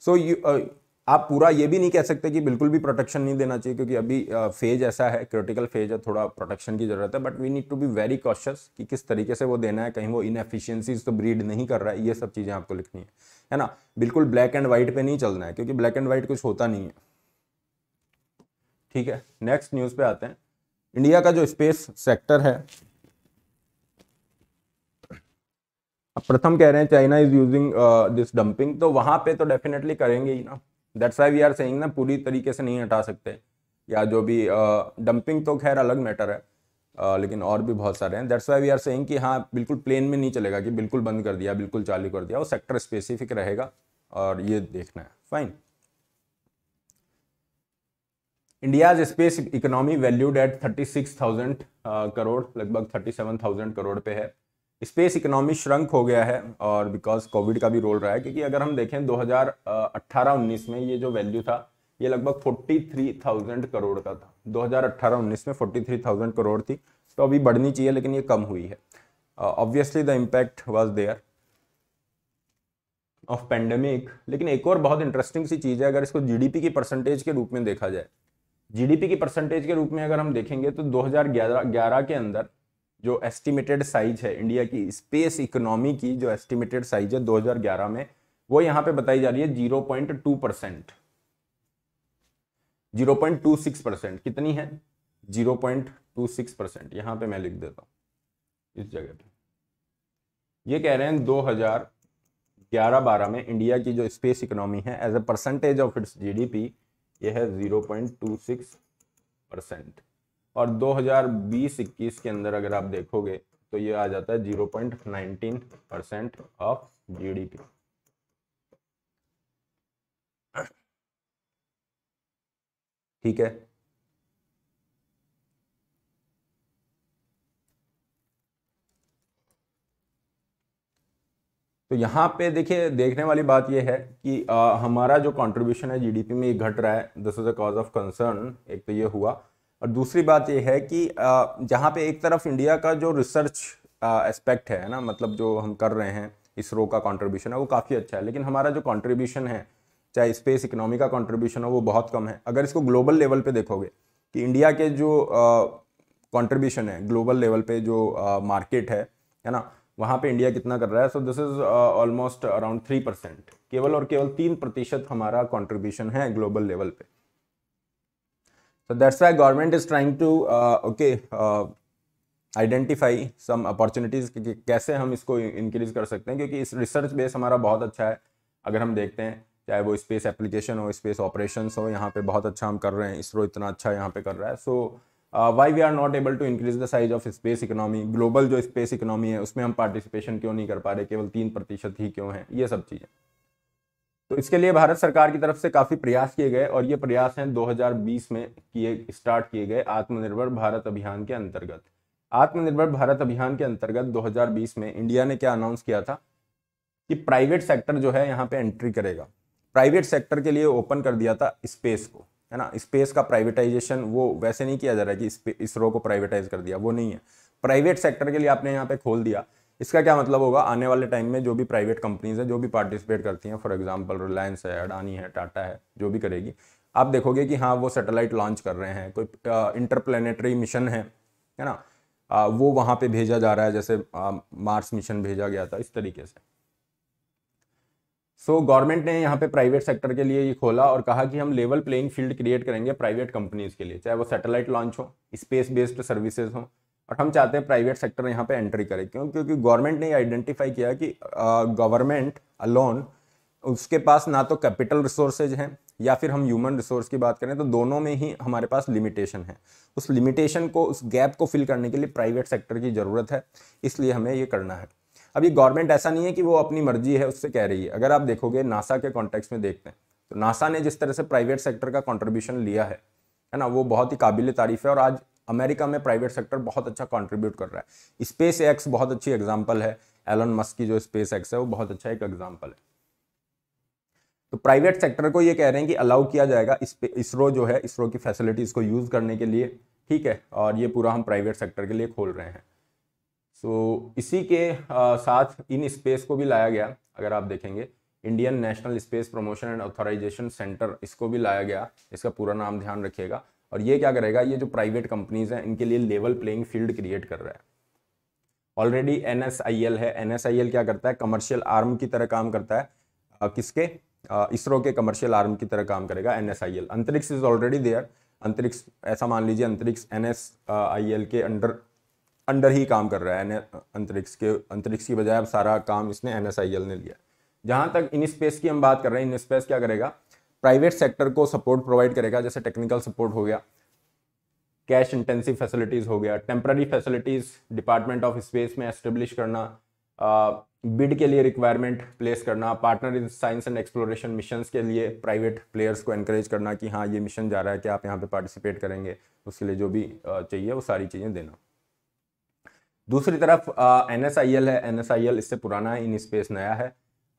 Speaker 1: सो so, uh, आप पूरा ये भी नहीं कह सकते कि बिल्कुल भी प्रोटेक्शन नहीं देना चाहिए क्योंकि अभी फेज uh, ऐसा है क्रिटिकल फेज है थोड़ा प्रोटेक्शन की जरूरत है but we need to be very cautious कि किस तरीके से वो देना है कहीं वो इनएफिशियंसीज तो ब्रीड नहीं कर रहा है ये सब चीज़ें आपको लिखनी है है ना बिल्कुल ब्लैक एंड व्हाइट पे नहीं चलना है क्योंकि ब्लैक एंड व्हाइट कुछ होता नहीं है ठीक है नेक्स्ट न्यूज़ पे आते हैं इंडिया का जो स्पेस सेक्टर है प्रथम कह रहे हैं China is using this dumping तो वहां पे तो डेफिनेटली करेंगे ही ना that's why we are saying ना पूरी तरीके से नहीं हटा सकते या जो भी डंपिंग uh, तो खैर अलग मैटर है uh, लेकिन और भी बहुत सारे हैं that's why we are saying कि हाँ बिल्कुल प्लेन में नहीं चलेगा कि बिल्कुल बंद कर दिया बिल्कुल चालू कर दिया वो सेक्टर स्पेसिफिक रहेगा और ये देखना है fine India space economy valued at thirty six thousand crore लगभग थर्टी सेवन थाउजेंड करोड़ पे है स्पेस इकोनॉमी श्रंक हो गया है और बिकॉज कोविड का भी रोल रहा है क्योंकि अगर हम देखें 2018-19 में ये जो वैल्यू था ये लगभग 43,000 करोड़ का था 2018-19 में 43,000 करोड़ थी तो अभी बढ़नी चाहिए लेकिन ये कम हुई है obviously the impact was there of pandemic लेकिन एक और बहुत इंटरेस्टिंग सी चीज़ है अगर इसको जीडीपी की परसेंटेज के रूप में देखा जाए जीडीपी की परसेंटेज के रूप में अगर हम देखेंगे तो 2011 के अंदर जो एस्टिमेटेड साइज है इंडिया की स्पेस इकोनॉमी की जो एस्टिमेटेड साइज है 2011 में वो यहाँ पे बताई जा रही है 0.2 परसेंट जीरो परसेंट कितनी है 0.26 परसेंट यहाँ पे मैं लिख देता हूँ इस जगह पे ये कह रहे हैं 2011-12 में इंडिया की जो स्पेस इकोनॉमी है as a percentage of its G ये है जीरो परसेंट और 2020-21 के अंदर अगर आप देखोगे तो ये आ जाता है 0.19 परसेंट ऑफ जीडीपी ठीक है तो यहाँ पे देखिए देखने वाली बात यह है कि आ, हमारा जो कंट्रीब्यूशन है जीडीपी में ये घट रहा है this is a cause of concern एक तो ये हुआ और दूसरी बात यह है कि जहाँ पे एक तरफ इंडिया का जो रिसर्च एस्पेक्ट है ना मतलब जो हम कर रहे हैं इसरो का कंट्रीब्यूशन है वो काफ़ी अच्छा है लेकिन हमारा जो कंट्रीब्यूशन है चाहे स्पेस इकोनॉमी का कंट्रीब्यूशन हो वो बहुत कम है अगर इसको ग्लोबल लेवल पे देखोगे कि इंडिया के जो कंट्रीब्यूशन है ग्लोबल लेवल पे जो मार्केट है है ना वहाँ पे इंडिया कितना कर रहा है so this is almost around three percent केवल और केवल तीन प्रतिशत हमारा कॉन्ट्रीब्यूशन है ग्लोबल लेवल पर So that's why government is trying to uh, okay uh, identify कि, कि कैसे हम इसको इंक्रीज कर सकते हैं क्योंकि इस रिसर्च बेस हमारा बहुत अच्छा है अगर हम देखते हैं चाहे वो स्पेस एप्लीकेशन हो स्पेस ऑपरेशन हो यहाँ पर बहुत अच्छा हम कर रहे हैं इसरो इतना अच्छा यहाँ पर कर रहा है so why we are not able to increase the size of space economy? Global जो space economy है उसमें हम participation क्यों नहीं कर पा रहे केवल तीन प्रतिशत ही क्यों है ये सब चीज़ें तो इसके लिए भारत सरकार की तरफ से काफ़ी प्रयास किए गए और ये प्रयास हैं 2020 में किए स्टार्ट किए गए आत्मनिर्भर भारत अभियान के अंतर्गत आत्मनिर्भर भारत अभियान के अंतर्गत 2020 में इंडिया ने क्या अनाउंस किया था कि प्राइवेट सेक्टर जो है यहाँ पे एंट्री करेगा प्राइवेट सेक्टर के लिए ओपन कर दिया था स्पेस को है ना स्पेस का प्राइवेटाइजेशन वो वैसे नहीं किया जा रहा है कि इसरो को प्राइवेटाइज कर दिया वो नहीं है प्राइवेट सेक्टर के लिए आपने यहाँ पे खोल दिया इसका क्या मतलब होगा आने वाले टाइम में जो भी प्राइवेट कंपनीज है जो भी पार्टिसिपेट करती हैं फॉर एग्जाम्पल रिलायंस है अडानी है टाटा है जो भी करेगी आप देखोगे कि हाँ वो सैटेलाइट लॉन्च कर रहे हैं कोई इंटरप्लेनेटरी मिशन है है ना आ, वो वहाँ पे भेजा जा रहा है जैसे आ, मार्स मिशन भेजा गया था इस तरीके से सो so, गवर्नमेंट ने यहाँ पे प्राइवेट सेक्टर के लिए ये खोला और कहा कि हम लेवल प्लेइंग फील्ड क्रिएट करेंगे प्राइवेट कंपनीज के लिए चाहे वो सैटेलाइट लॉन्च हो स्पेस बेस्ड सर्विसेज हो और हम चाहते हैं प्राइवेट सेक्टर यहाँ पे एंट्री करे क्यों क्योंकि गवर्नमेंट ने आइडेंटिफाई किया कि गवर्नमेंट अलोन उसके पास ना तो कैपिटल रिसोर्सेज हैं या फिर हम ह्यूमन रिसोर्स की बात करें तो दोनों में ही हमारे पास लिमिटेशन है उस लिमिटेशन को उस गैप को फिल करने के लिए प्राइवेट सेक्टर की ज़रूरत है इसलिए हमें ये करना है अब ये गवर्नमेंट ऐसा नहीं है कि वो अपनी मर्जी है उससे कह रही है अगर आप देखोगे नासा के कॉन्टेक्स्ट में देखते हैं तो नासा ने जिस तरह से प्राइवेट सेक्टर का कॉन्ट्रीब्यूशन लिया है है ना वो बहुत ही काबिल तारीफ है और आज अमेरिका में प्राइवेट सेक्टर बहुत अच्छा कंट्रीब्यूट कर रहा है स्पेस एक्स बहुत अच्छी एग्जाम्पल है एलन मस्क की जो स्पेस एक्स है वो बहुत अच्छा एक एग्जाम्पल है तो प्राइवेट सेक्टर को ये कह रहे हैं कि अलाउ किया जाएगा इसरो जो है इसरो की फैसिलिटीज़ को यूज़ करने के लिए ठीक है और ये पूरा हम प्राइवेट सेक्टर के लिए खोल रहे हैं सो so, इसी के आ, साथ इन स्पेस को भी लाया गया अगर आप देखेंगे Indian National Space Promotion and Authorisation Centre इसको भी लाया गया इसका पूरा नाम ध्यान रखिएगा और ये क्या करेगा ये जो प्राइवेट कंपनीज हैं इनके लिए लेवल प्लेइंग फील्ड क्रिएट कर रहा है ऑलरेडी एन है एन क्या करता है कमर्शियल आर्म की तरह काम करता है किसके इसरो के कमर्शियल आर्म की तरह काम करेगा एन अंतरिक्ष इज ऑलरेडी देयर अंतरिक्ष ऐसा मान लीजिए अंतरिक्ष एन के अंडर अंडर ही काम कर रहा है अंतरिक्ष के अंतरिक्ष की बजाय अब सारा काम इसने एन ने लिया जहाँ तक इन स्पेस की हम बात कर रहे हैं इन स्पेस क्या करेगा प्राइवेट सेक्टर को सपोर्ट प्रोवाइड करेगा जैसे टेक्निकल सपोर्ट हो गया कैश इंटेंसिव फैसिलिटीज़ हो गया temporary facilities department of space में एस्टेब्लिश करना बिड के लिए रिक्वायरमेंट प्लेस करना partner in science and exploration mission के लिए प्राइवेट प्लेयर्स को इनक्रेज करना कि हाँ ये मिशन जा रहा है कि आप यहाँ पे पार्टिसिपेट करेंगे उसके लिए जो भी चाहिए वो सारी चीज़ें देना दूसरी तरफ एन एस आई एल है एन एस आई एल इससे पुराना है इन स्पेस नया है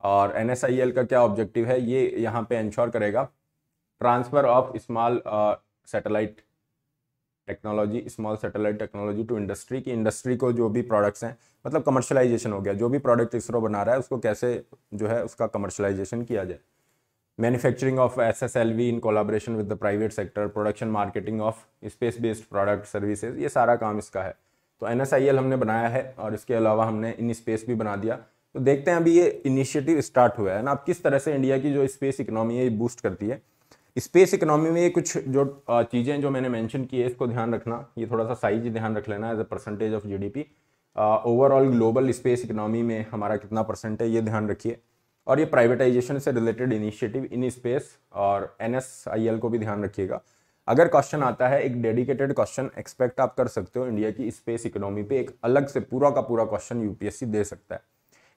Speaker 1: और एन का क्या ऑब्जेक्टिव है ये यहाँ पे इंश्योर करेगा transfer of small satellite technology small satellite technology to industry की इंडस्ट्री को जो भी प्रोडक्ट्स हैं मतलब कमर्शलाइजेशन हो गया जो भी प्रोडक्ट इसरो बना रहा है उसको कैसे जो है उसका कमर्शलाइजेशन किया जाए manufacturing of S S L V in collaboration with the private sector production marketing of space based product services ये सारा काम इसका है तो एन हमने बनाया है और इसके अलावा हमने इन स्पेस भी बना दिया तो देखते हैं अभी ये इनिशिएटिव स्टार्ट हुआ है ना अब किस तरह से इंडिया की जो स्पेस इकोनॉमी है ये बूस्ट करती है स्पेस इकोनॉमी में ये कुछ जो चीज़ें जो मैंने मेंशन की है इसको ध्यान रखना ये थोड़ा सा साइज ध्यान रख लेना as a percentage of GDP overall global space economy में हमारा कितना परसेंट है ये ध्यान रखिए और ये प्राइवेटाइजेशन से रिलेटेड इनिशिएटिव इन स्पेस और एन को भी ध्यान रखिएगा अगर क्वेश्चन आता है एक डेडिकेटेड क्वेश्चन एक्सपेक्ट आप कर सकते हो इंडिया की स्पेस इकोनॉमी पे एक अलग से पूरा का पूरा क्वेश्चन यूपीएससी दे सकता है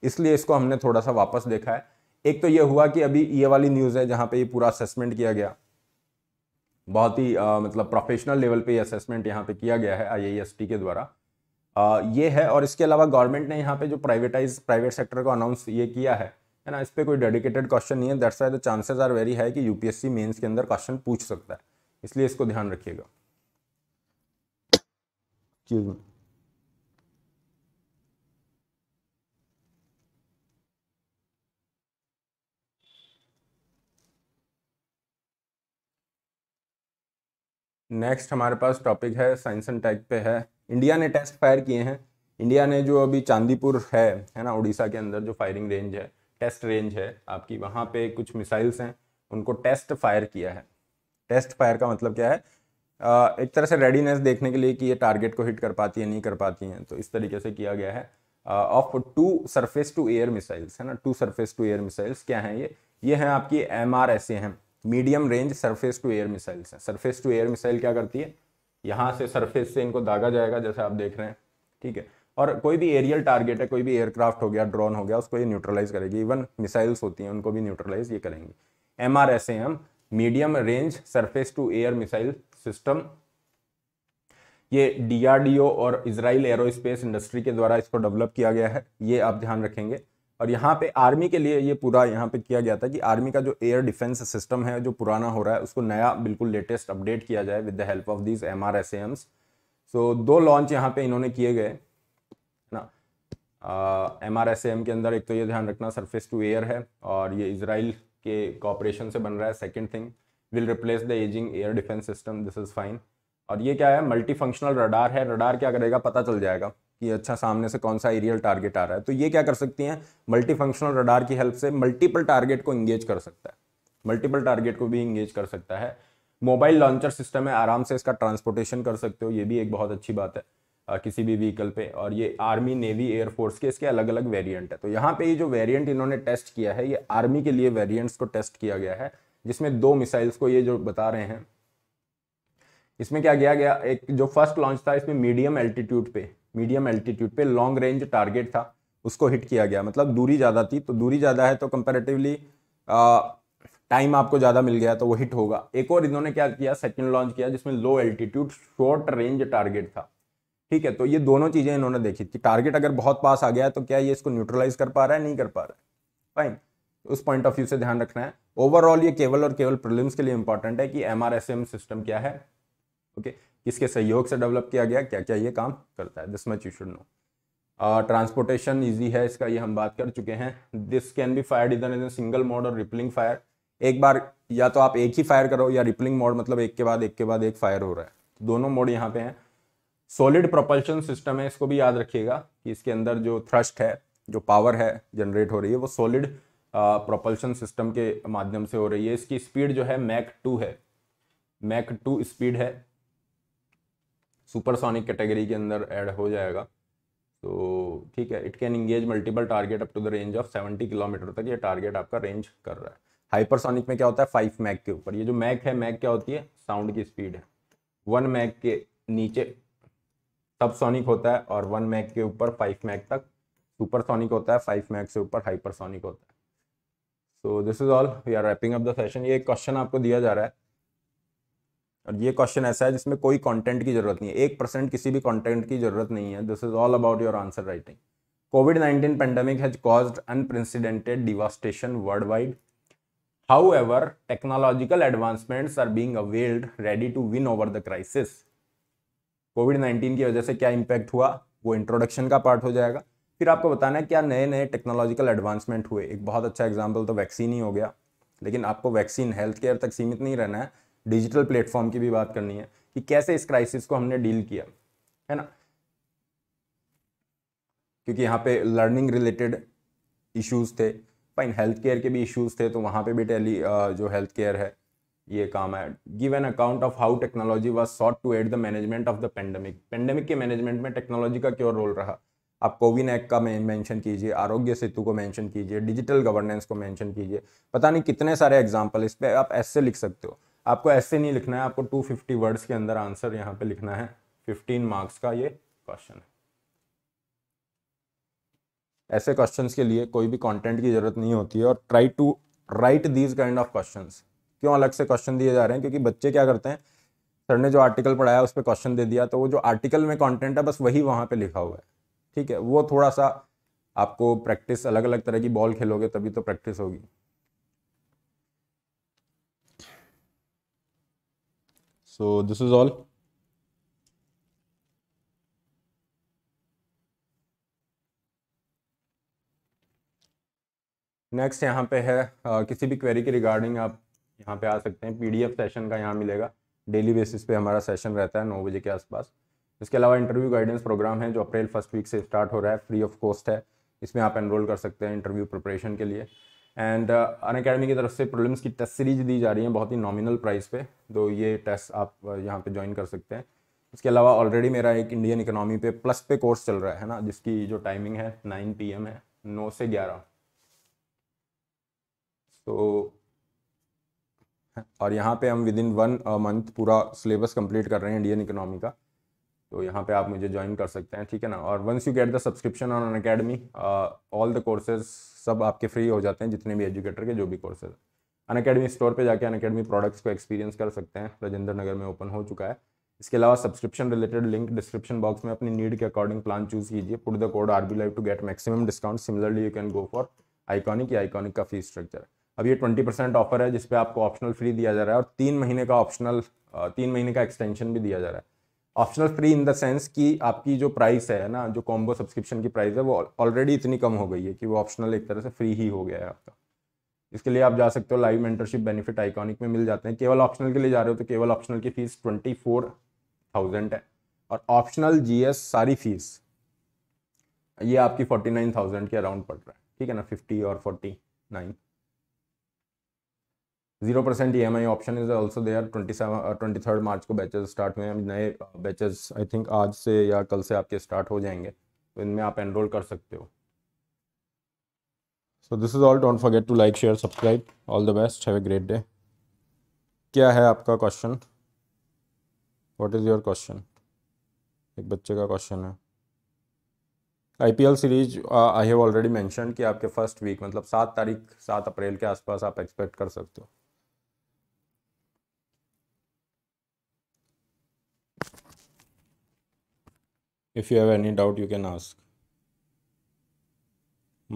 Speaker 1: इसलिए इसको हमने थोड़ा सा वापस देखा है एक तो ये हुआ कि अभी ये वाली न्यूज़ है जहां पे ये पूरा असेसमेंट किया गया बहुत ही आ, मतलब प्रोफेशनल लेवल पे असेसमेंट यहाँ पे किया गया है आई e के द्वारा आ, ये है और इसके अलावा गवर्नमेंट ने यहाँ पे जो प्राइवेटाइज प्राइवेट सेक्टर को अनाउंस ये किया है है ना इस पर कोई डेडिकेटेड क्वेश्चन नहीं है that's why the chances are very high कि यूपीएससी मेन्स के अंदर क्वेश्चन पूछ सकता है इसलिए इसको ध्यान रखिएगा नेक्स्ट हमारे पास टॉपिक है साइंस एंड टेक पे है इंडिया ने टेस्ट फायर किए हैं इंडिया ने जो अभी चांदीपुर है है ना उड़ीसा के अंदर जो फायरिंग रेंज है टेस्ट रेंज है आपकी वहाँ पे कुछ मिसाइल्स हैं उनको टेस्ट फायर किया है टेस्ट फायर का मतलब क्या है आ, एक तरह से रेडीनेस देखने के लिए कि ये टारगेट को हिट कर पाती है नहीं कर पाती हैं तो इस तरीके से किया गया है of to surface to air missiles है ना to surface to air missiles क्या हैं ये ये हैं आपकी एम आर एस हैं medium range surface to air missiles हैं सरफेस टू एयर मिसाइल क्या करती है यहाँ से सरफेस से इनको दागा जाएगा जैसे आप देख रहे हैं ठीक है और कोई भी एरियल टारगेट है कोई भी एयरक्राफ्ट हो गया ड्रोन हो गया उसको ये न्यूट्रलाइज करेगी इवन मिसाइल्स होती हैं उनको भी न्यूट्रलाइज ये करेंगे M R S M medium range surface to air missile system ये ओ और इसराइल एरोस्पेस इंडस्ट्री के द्वारा इसको डेवलप किया गया है ये आप ध्यान रखेंगे और यहाँ पे आर्मी के लिए ये पूरा यहाँ पे किया गया था कि आर्मी का जो एयर डिफेंस सिस्टम है जो पुराना हो रहा है उसको नया बिल्कुल लेटेस्ट अपडेट किया जाए with the help of these M R S Ms so दो लॉन्च यहाँ पे इन्होंने किए गए है ना एम आर एस एम के अंदर एक तो ये ध्यान रखना सरफेस टू एयर है और ये इसराइल के कॉपरेशन से बन रहा है second thing will replace the ageing air defence system this is fine और ये क्या है मल्टी फंक्शनल रडार है रडार क्या करेगा पता चल जाएगा कि अच्छा सामने से कौन सा एरियल टारगेट आ रहा है तो ये क्या कर सकती हैं मल्टी फंक्शनल रडार की हेल्प से मल्टीपल टारगेट को इंगेज कर सकता है मल्टीपल टारगेट को भी इंगेज कर सकता है मोबाइल लॉन्चर सिस्टम है आराम से इसका ट्रांसपोर्टेशन कर सकते हो ये भी एक बहुत अच्छी बात है आ, किसी भी व्हीकल पे और ये आर्मी नेवी एयरफोर्स के इसके अलग अलग वेरिएंट है तो यहाँ पे ये जो वेरिएंट इन्होंने टेस्ट किया है ये आर्मी के लिए वेरिएंट्स को टेस्ट किया गया है जिसमें दो मिसाइल्स को ये जो बता रहे हैं इसमें क्या किया गया एक जो फर्स्ट लॉन्च था इसमें मीडियम एल्टीट्यूड पे मीडियम एल्टीट्यूड पे लॉन्ग रेंज टारगेट था उसको हिट किया गया मतलब दूरी ज़्यादा थी तो दूरी ज़्यादा है तो कंपेरेटिवली टाइम आपको ज़्यादा मिल गया तो वो हिट होगा एक और इन्होंने क्या किया सेकेंड लॉन्च किया जिसमें low altitude short range target था ठीक है तो ये दोनों चीज़ें इन्होंने देखी कि टारगेट अगर बहुत पास आ गया है तो क्या ये इसको न्यूट्रलाइज कर पा रहा है नहीं कर पा रहा है फाइन उस पॉइंट ऑफ व्यू से ध्यान रखना है ओवरऑल ये केवल और केवल प्रिलिम्स के लिए इंपॉर्टेंट है कि एम सिस्टम क्या है ओके okay. किसके सहयोग से डेवलप किया गया क्या क्या ये काम करता है this much you should know transportation easy है इसका ये हम बात कर चुके हैं दिस कैन बी फायर इधर इधर सिंगल मोड और रिपलिंग फायर एक बार या तो आप एक ही फायर करो या रिपलिंग मोड मतलब एक के बाद एक के बाद एक फायर हो रहा है दोनों मोड यहाँ पे हैं सॉलिड प्रोपल्शन सिस्टम है इसको भी याद रखिएगा कि इसके अंदर जो थ्रस्ट है जो पावर है जनरेट हो रही है वो सॉलिड प्रोपल्शन सिस्टम के माध्यम से हो रही है इसकी स्पीड जो है मैक टू है मैक टू स्पीड है सुपरसोनिक कैटेगरी के अंदर ऐड हो जाएगा तो ठीक है it can engage multiple target up to the range of 70 kilometre तक ये टारगेट आपका रेंज कर रहा है हाइपरसोनिक में क्या होता है फाइव मैक के ऊपर ये जो मैक है मैक क्या होती है साउंड की स्पीड है वन मैक के नीचे सबसोनिक होता है और वन मैक के ऊपर फाइव मैक तक सुपरसोनिक होता है फाइव मैक से ऊपर हाइपरसोनिक होता है so this is all we are wrapping up the session ये क्वेश्चन आपको दिया जा रहा है और ये क्वेश्चन ऐसा है जिसमें कोई कंटेंट की जरूरत नहीं है एक परसेंट किसी भी कंटेंट की जरूरत नहीं है this is all about your answer writing COVID nineteen pandemic has cause unprecedented devastation world wide however technological advancements are being availed ready to win over the crisis COVID 19 की वजह से क्या इम्पैक्ट हुआ वो इंट्रोडक्शन का पार्ट हो जाएगा फिर आपको बताना है क्या नए नए टेक्नोलॉजिकल एडवांसमेंट हुए एक बहुत अच्छा एग्जाम्पल तो वैक्सीन ही हो गया लेकिन आपको वैक्सीन हेल्थ केयर तक सीमित नहीं रहना है डिजिटल प्लेटफॉर्म की भी बात करनी है कि कैसे इस क्राइसिस को हमने डील किया है ना क्योंकि यहाँ पे लर्निंग रिलेटेड इश्यूज थे फाइन हेल्थ केयर के भी इश्यूज थे तो वहाँ पे भी टेली जो हेल्थ केयर है ये काम है give an account of how technology was sought to aid the management of the pandemic pandemic के मैनेजमेंट में टेक्नोलॉजी का क्यों रोल रहा आप कोविन एक्ट का मेंशन कीजिए आरोग्य सेतु को मेंशन कीजिए डिजिटल गवर्नेंस को मेंशन कीजिए पता नहीं कितने सारे एग्जांपल इस पर आप ऐसे लिख सकते हो आपको ऐसे नहीं लिखना है आपको 250 वर्ड्स के अंदर आंसर यहाँ पे लिखना है 15 मार्क्स का ये क्वेश्चन है ऐसे क्वेश्चंस के लिए कोई भी कंटेंट की जरूरत नहीं होती है और try to write these kind of question क्यों अलग से क्वेश्चन दिए जा रहे हैं क्योंकि बच्चे क्या करते हैं सर ने जो आर्टिकल पढ़ाया उस पर क्वेश्चन दे दिया तो वो जो आर्टिकल में कॉन्टेंट है बस वही वहाँ पर लिखा हुआ है ठीक है वो थोड़ा सा आपको प्रैक्टिस अलग अलग तरह की बॉल खेलोगे तभी तो प्रैक्टिस होगी so this is all next यहाँ पे है आ, किसी भी क्वेरी के रिगार्डिंग आप यहाँ पे आ सकते हैं पीडीएफ सेशन का यहाँ मिलेगा डेली बेसिस पे हमारा सेशन रहता है नौ बजे के आसपास इसके अलावा इंटरव्यू गाइडेंस प्रोग्राम है जो अप्रैल फर्स्ट वीक से स्टार्ट हो रहा है फ्री ऑफ कॉस्ट है इसमें आप एनरोल कर सकते हैं इंटरव्यू प्रिपरेशन के लिए एंड अन अकेडमी की तरफ से प्रॉब्लम्स की टेस्ट सीरीज दी जा रही है बहुत ही नॉमिनल प्राइस पे तो ये टेस्ट आप uh, यहाँ पे ज्वाइन कर सकते हैं इसके अलावा ऑलरेडी मेरा एक इंडियन इकोनॉमी पे प्लस पे कोर्स चल रहा है ना जिसकी जो टाइमिंग है नाइन पी है नौ से ग्यारह तो और यहाँ पे हम विद इन वन मंथ पूरा सिलेबस कंप्लीट कर रहे हैं इंडियन इकोनॉमी का तो यहाँ पे आप मुझे ज्वाइन कर सकते हैं ठीक है ना और once you get the subscription on Unacademy all the courses सब आपके फ्री हो जाते हैं जितने भी एजुकेटर के जो भी कोर्सेज अन अकेडमी स्टोर पर जाकर अन अकेडमी प्रोडक्ट्स को एक्सपीरियंस कर सकते हैं राजेंद्र नगर में ओपन हो चुका है इसके अलावा subscription related link description box में अपनी नीड के अकॉर्डिंग प्लान चूज कीजिए put the code R B live to get maximum discount similarly you can go for iconic या आइकॉनिक का फी स्ट्रक्चर अब ये ट्वेंटी परसेंट ऑफर है जिसपे आपको ऑप्शनल फ्री दिया जा रहा है और तीन महीने का ऑप्शनल तीन महीने का एक्सटेंशन भी दिया जा रहा है optional free in the sense कि आपकी जो प्राइस है ना जो कॉम्बो सब्सक्रिप्शन की प्राइस है वो ऑलरेडी इतनी कम हो गई है कि वो ऑप्शनल एक तरह से फ्री ही हो गया है आपका इसके लिए आप जा सकते हो लाइव मेंटरशिप बेनिफिट आइकॉनिक में मिल जाते हैं केवल ऑप्शनल के लिए जा रहे हो तो केवल ऑप्शनल की फीस ट्वेंटी फोर थाउजेंड है और ऑप्शनल जी सारी फीस ये आपकी फोर्टी नाइन थाउजेंड के अराउंड पड़ रहा है ठीक है ना फिफ्टी और forty nine zero percent E M I option is also there twenty seven twenty third March को बैचेज स्टार्ट हुए हैं नए बैचेज आई थिंक आज से या कल से आपके स्टार्ट हो जाएंगे तो इनमें आप एनरोल कर सकते हो so this is all don't forget to like share subscribe all the best have a great day क्या है आपका question what is your question एक बच्चे का क्वेश्चन है I P L series I have already mention कि आपके फर्स्ट वीक मतलब सात तारीख सात अप्रैल के आसपास आप एक्सपेक्ट कर सकते हो if you have any doubt you can ask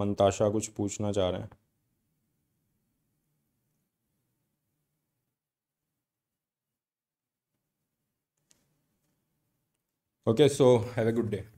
Speaker 1: Mantasha कुछ पूछना चाह रहे हैं okay so have a good day